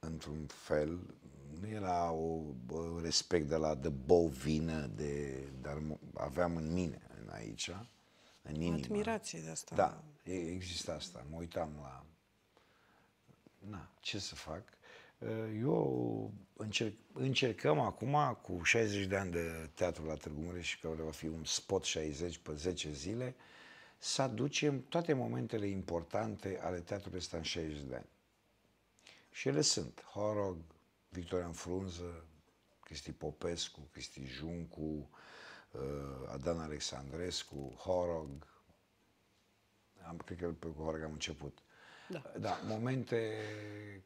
într-un fel, nu era o, respect de la de bovină, de, dar aveam în mine, în aici, în inimă. Admirație de asta. Da, există asta. Mă uitam la... Na, ce să fac? Eh, eu încerc, încercăm acum, cu 60 de ani de teatru la Târgu Mureș, care va fi un spot 60 pe 10 zile, să aducem toate momentele importante ale teatrului ăsta în 60 de ani. Și ele sunt Horog, Victorian Frunză, Cristi Popescu, Cristi Juncu, uh, Adan Alexandrescu, Horog. Am, cred că pe Horog am început. Da. da, momente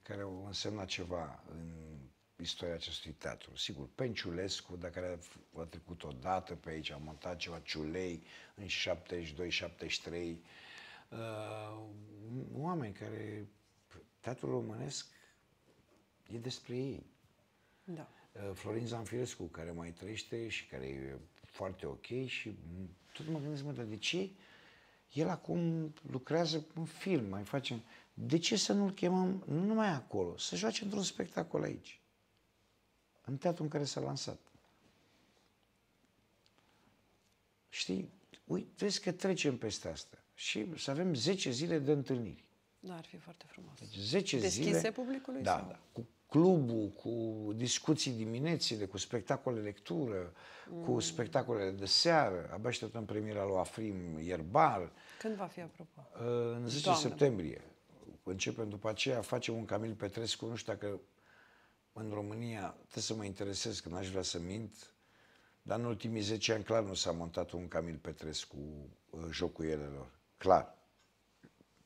care au însemnat ceva în istoria acestui teatru. Sigur, Penciulescu, dacă care a trecut odată pe aici, a montat ceva ciulei în 72-73, uh, oameni care teatrul românesc e despre ei. Da. Eh, Florin Zanfirescu, care mai trăiește și care e foarte ok și tot mă gândesc, mă, dar de ce el acum lucrează un film, mai facem... De ce să nu-l chemăm nu numai acolo, să joace într-un spectacol aici? În teatrul în care s-a lansat. Știi? Uite, vezi că trecem peste asta și să avem 10 zile de întâlniri. Da, ar fi foarte frumos. Deci 10 Deschise zile. publicului? Da, sau? da. Cu clubul, cu discuții diminețile, cu spectacole lectură, mm. cu spectacolele de seară. Abia așteptăm premiera lui Afrim Ierbar. Când va fi, apropo? În 10 Doamne. septembrie. Începem după aceea, facem un Camil Petrescu, nu știu dacă în România trebuie să mă interesez, că n-aș vrea să mint, dar în ultimii 10 ani clar nu s-a montat un Camil Petrescu uh, jocuielelor. Clar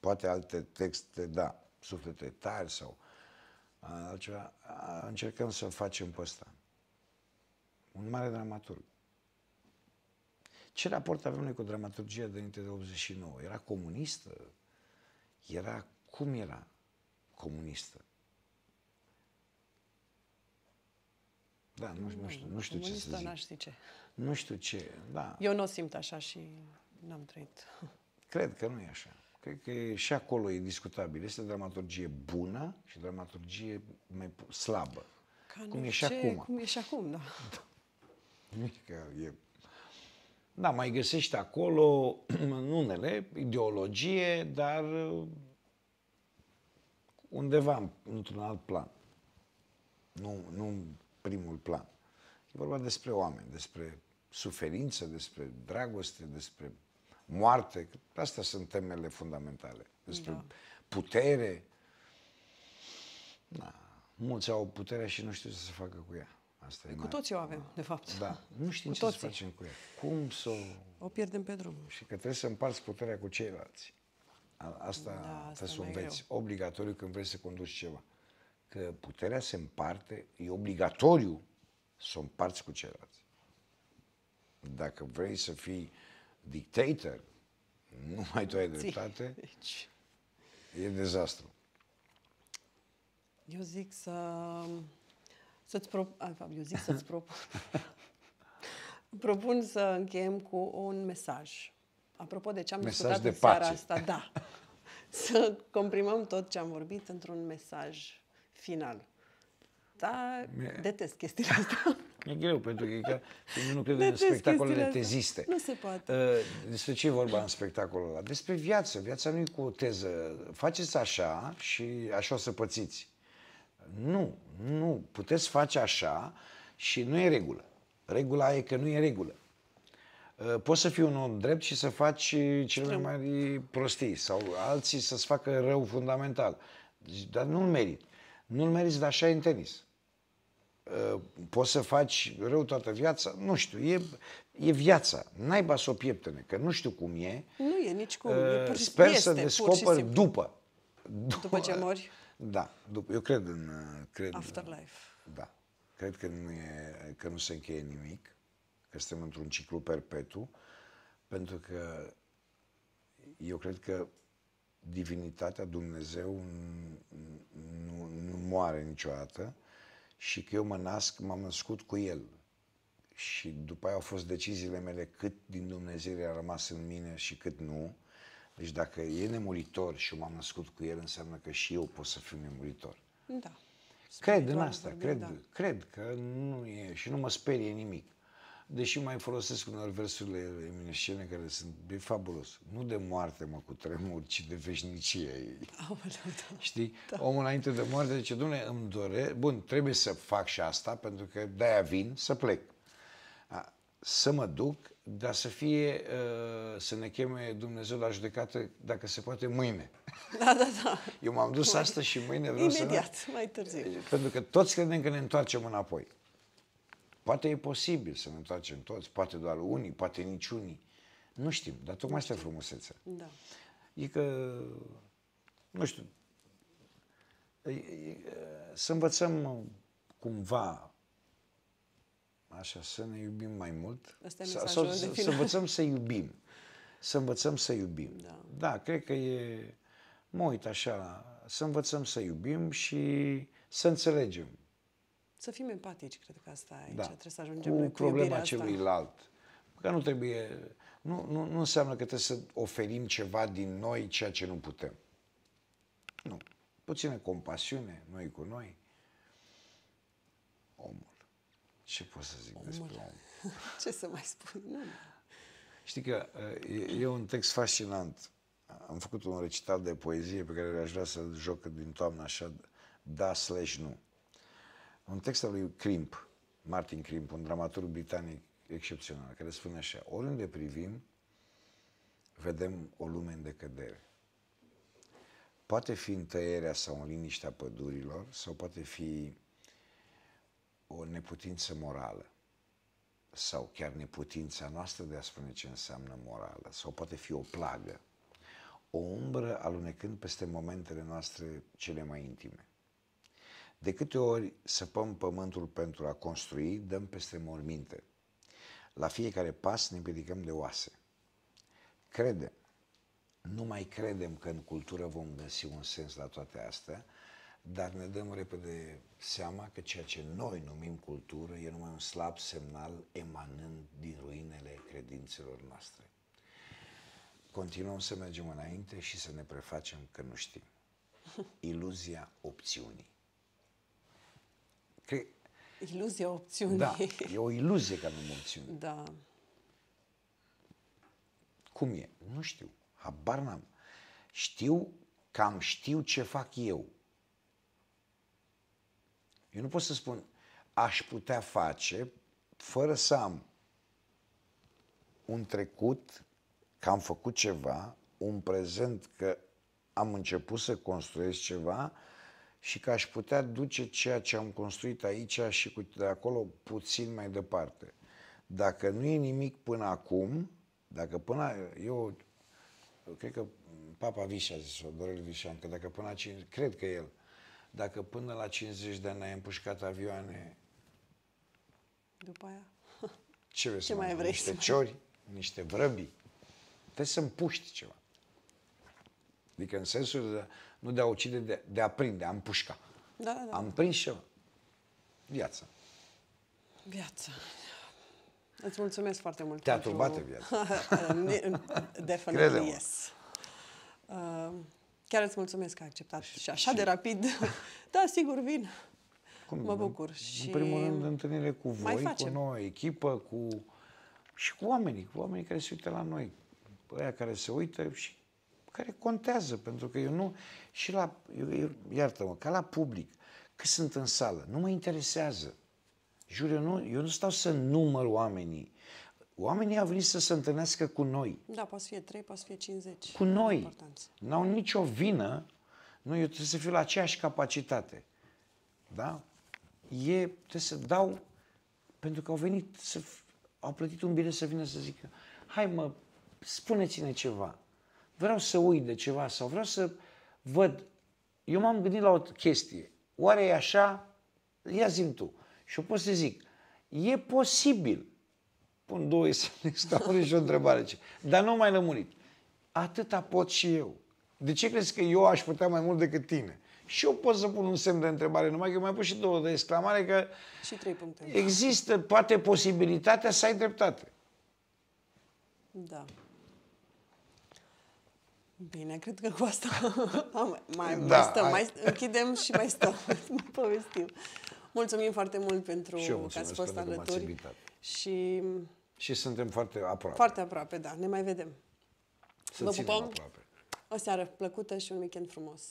poate alte texte, da, suflete tari sau altceva, încercăm să facem pe ăsta. Un mare dramaturg. Ce raport avem noi cu dramaturgia înainte de 89? Era comunistă? Era cum era comunistă? Da, nu, nu știu, nu știu ce să zic. N-aș zice. Nu știu ce, da. Eu nu o simt așa și n-am trăit. Cred că nu e așa. Cred că și acolo e discutabil. Este dramaturgie bună și dramaturgie mai slabă. Ca cum e și acum. Cum e și acum, da. Adică e... Da, mai găsești acolo, în unele, ideologie, dar uh, undeva într-un alt plan. Nu, nu în primul plan. E vorba despre oameni, despre suferință, despre dragoste, despre moarte. Astea sunt temele fundamentale. Despre da. putere. Da. Mulți au puterea și nu știu ce să facă cu ea. Asta e cu mai... toți o avem, de fapt. Da. Nu știm ce toții. să facem cu ea. Cum să o... O pierdem pe drum. Și că trebuie să împarți puterea cu ceilalți. Asta, da, asta trebuie să o înveți. Greu. Obligatoriu când vrei să conduci ceva. Că puterea se împarte, e obligatoriu să o împarți cu ceilalți. Dacă vrei să fii uh, dictator, nu mai tu ai dreptate, deci... e dezastru. Eu zic să... Să-ți pro... eu zic să-ți propun. propun să încheiem cu un mesaj. Apropo de ce am mesaj discutat de în pace. seara asta, da. Să comprimăm tot ce am vorbit într-un mesaj final. Da, Mie... detest chestiile astea. E greu, pentru că chiar nu cred în spectacolele teziste. Nu se poate. Uh, despre ce e vorba în spectacolul ăla? Despre viață. Viața nu e cu o teză. Faceți așa și așa o să pățiți. Nu, nu. Puteți face așa și nu e regulă. Regula e că nu e regulă. Uh, poți să fii un om drept și să faci cele mai mari prostii sau alții să-ți facă rău fundamental. Dar nu-l merit. Nu-l meriți, dar așa e în tenis. Ă, poți să faci rău toată viața? Nu știu, e, e viața. Naiba să o pieptene, că nu știu cum e. Nu e nici cum. Ă, e Sper este, să descoperi după. după. După ce mori? Da. După, eu cred în... Cred, Afterlife. Da. Cred că nu, e, că nu se încheie nimic, că suntem într-un ciclu perpetu, pentru că eu cred că divinitatea, Dumnezeu, nu, nu moare niciodată și că eu mă nasc, m-am născut cu el. Și după aia au fost deciziile mele cât din Dumnezeu a rămas în mine și cât nu. Deci dacă e nemuritor și eu m-am născut cu el, înseamnă că și eu pot să fiu nemuritor. Da. Cred Spiritual în asta, cred, da. cred că nu e și nu mă sperie nimic deși mai folosesc unor versurile eminescene care sunt de fabulos. Nu de moarte mă cu tremur, ci de veșnicie ei. Aoleu, da. Știi? Da. Omul înainte de moarte zice, dumne, îmi dore, bun, trebuie să fac și asta, pentru că de-aia vin să plec. A, să mă duc, dar să fie, uh, să ne cheme Dumnezeu la judecată, dacă se poate, mâine. Da, da, da. Eu m-am dus mai... astăzi și mâine vreau Imediat, să... Imediat, mai târziu. Pentru că toți credem că ne întoarcem înapoi. Poate e posibil să ne întoarcem toți, poate doar unii, poate niciunii. Nu știm, dar tocmai asta e frumusețea. Da. E că, nu știu, e, e, să învățăm cumva așa, să ne iubim mai mult. Asta sau, sau de final. să învățăm să iubim. Să învățăm să iubim. Da. da, cred că e... Mă uit așa, să învățăm să iubim și să înțelegem să fim empatici, cred că asta e. Da. Trebuie să ajungem cu, cu problema celuilalt. Asta. Că nu trebuie... Nu, nu, nu înseamnă că trebuie să oferim ceva din noi ceea ce nu putem. Nu. Puțină compasiune, noi cu noi. Omul. Ce pot să zic omul. despre om? ce să mai spun? Nu. Știi că e, e un text fascinant. Am făcut un recital de poezie pe care aș vrea să-l joc din toamnă așa, da slash nu un text al lui Crimp, Martin Crimp, un dramaturg britanic excepțional, care spune așa, oriunde privim, vedem o lume în decădere. Poate fi în tăierea sau în liniștea pădurilor, sau poate fi o neputință morală, sau chiar neputința noastră de a spune ce înseamnă morală, sau poate fi o plagă, o umbră alunecând peste momentele noastre cele mai intime. De câte ori săpăm pământul pentru a construi, dăm peste morminte. La fiecare pas ne împiedicăm de oase. Credem, nu mai credem că în cultură vom găsi un sens la toate astea, dar ne dăm repede seama că ceea ce noi numim cultură e numai un slab semnal emanând din ruinele credințelor noastre. Continuăm să mergem înainte și să ne prefacem că nu știm. Iluzia opțiunii. Că... Iluzia opțiunii. Da, e o iluzie că nu opțiune. Da. Cum e? Nu știu. Habar n-am. Știu, cam știu ce fac eu. Eu nu pot să spun aș putea face fără să am un trecut, că am făcut ceva, un prezent, că am început să construiesc ceva și că aș putea duce ceea ce am construit aici și cu de acolo puțin mai departe. Dacă nu e nimic până acum, dacă până eu, eu cred că Papa Vișa a zis-o, Dorel Vișan, că dacă până la 50, cred că el, dacă până la 50 de ani ai împușcat avioane, după aia, ce, vrei ce mai vrei niște să ciori, niște vrăbi, trebuie să împuști ceva. Adică în sensul de nu de a ucide, de, de a prinde, am pușca. Da, da. Am prins și eu. Viața. Viața. Îți mulțumesc foarte mult. Te-a pentru... viața. Definitely yes. Uh, chiar îți mulțumesc că ai acceptat și, și așa și... de rapid. da, sigur, vin. Cum, mă bucur. În, și... în primul rând, întâlnire cu voi, cu noi, echipă, cu... și cu oamenii, cu oamenii care se uită la noi. Aia care se uită și care contează, pentru că eu nu, și la, eu, eu, iartă-mă, ca la public, că sunt în sală, nu mă interesează. Jur, eu nu, eu nu stau să număr oamenii. Oamenii au venit să se întâlnească cu noi. Da, poate să fie 3, poate să fie 50. Cu noi. N-au nicio vină. Nu, eu trebuie să fiu la aceeași capacitate. Da? E, trebuie să dau, pentru că au venit, să, au plătit un bilet să vină să zică, hai mă, spune-ți-ne ceva vreau să uit de ceva sau vreau să văd. Eu m-am gândit la o chestie. Oare e așa? Ia zi tu. Și eu pot să zic, e posibil. Pun două stau și o întrebare. Ce. Dar nu mai lămurit. Atâta pot și eu. De ce crezi că eu aș putea mai mult decât tine? Și eu pot să pun un semn de întrebare, numai că mai pus și două de exclamare că și trei puncte. există poate posibilitatea să ai dreptate. Da. Bine, cred că cu asta am, mai, da, mai stăm, mai închidem și mai stăm, povestim. Mulțumim foarte mult pentru și eu că ați fost alături. Și... și suntem foarte aproape. Foarte aproape, da. Ne mai vedem. Să Vă pupăm. Aproape. O seară plăcută și un weekend frumos.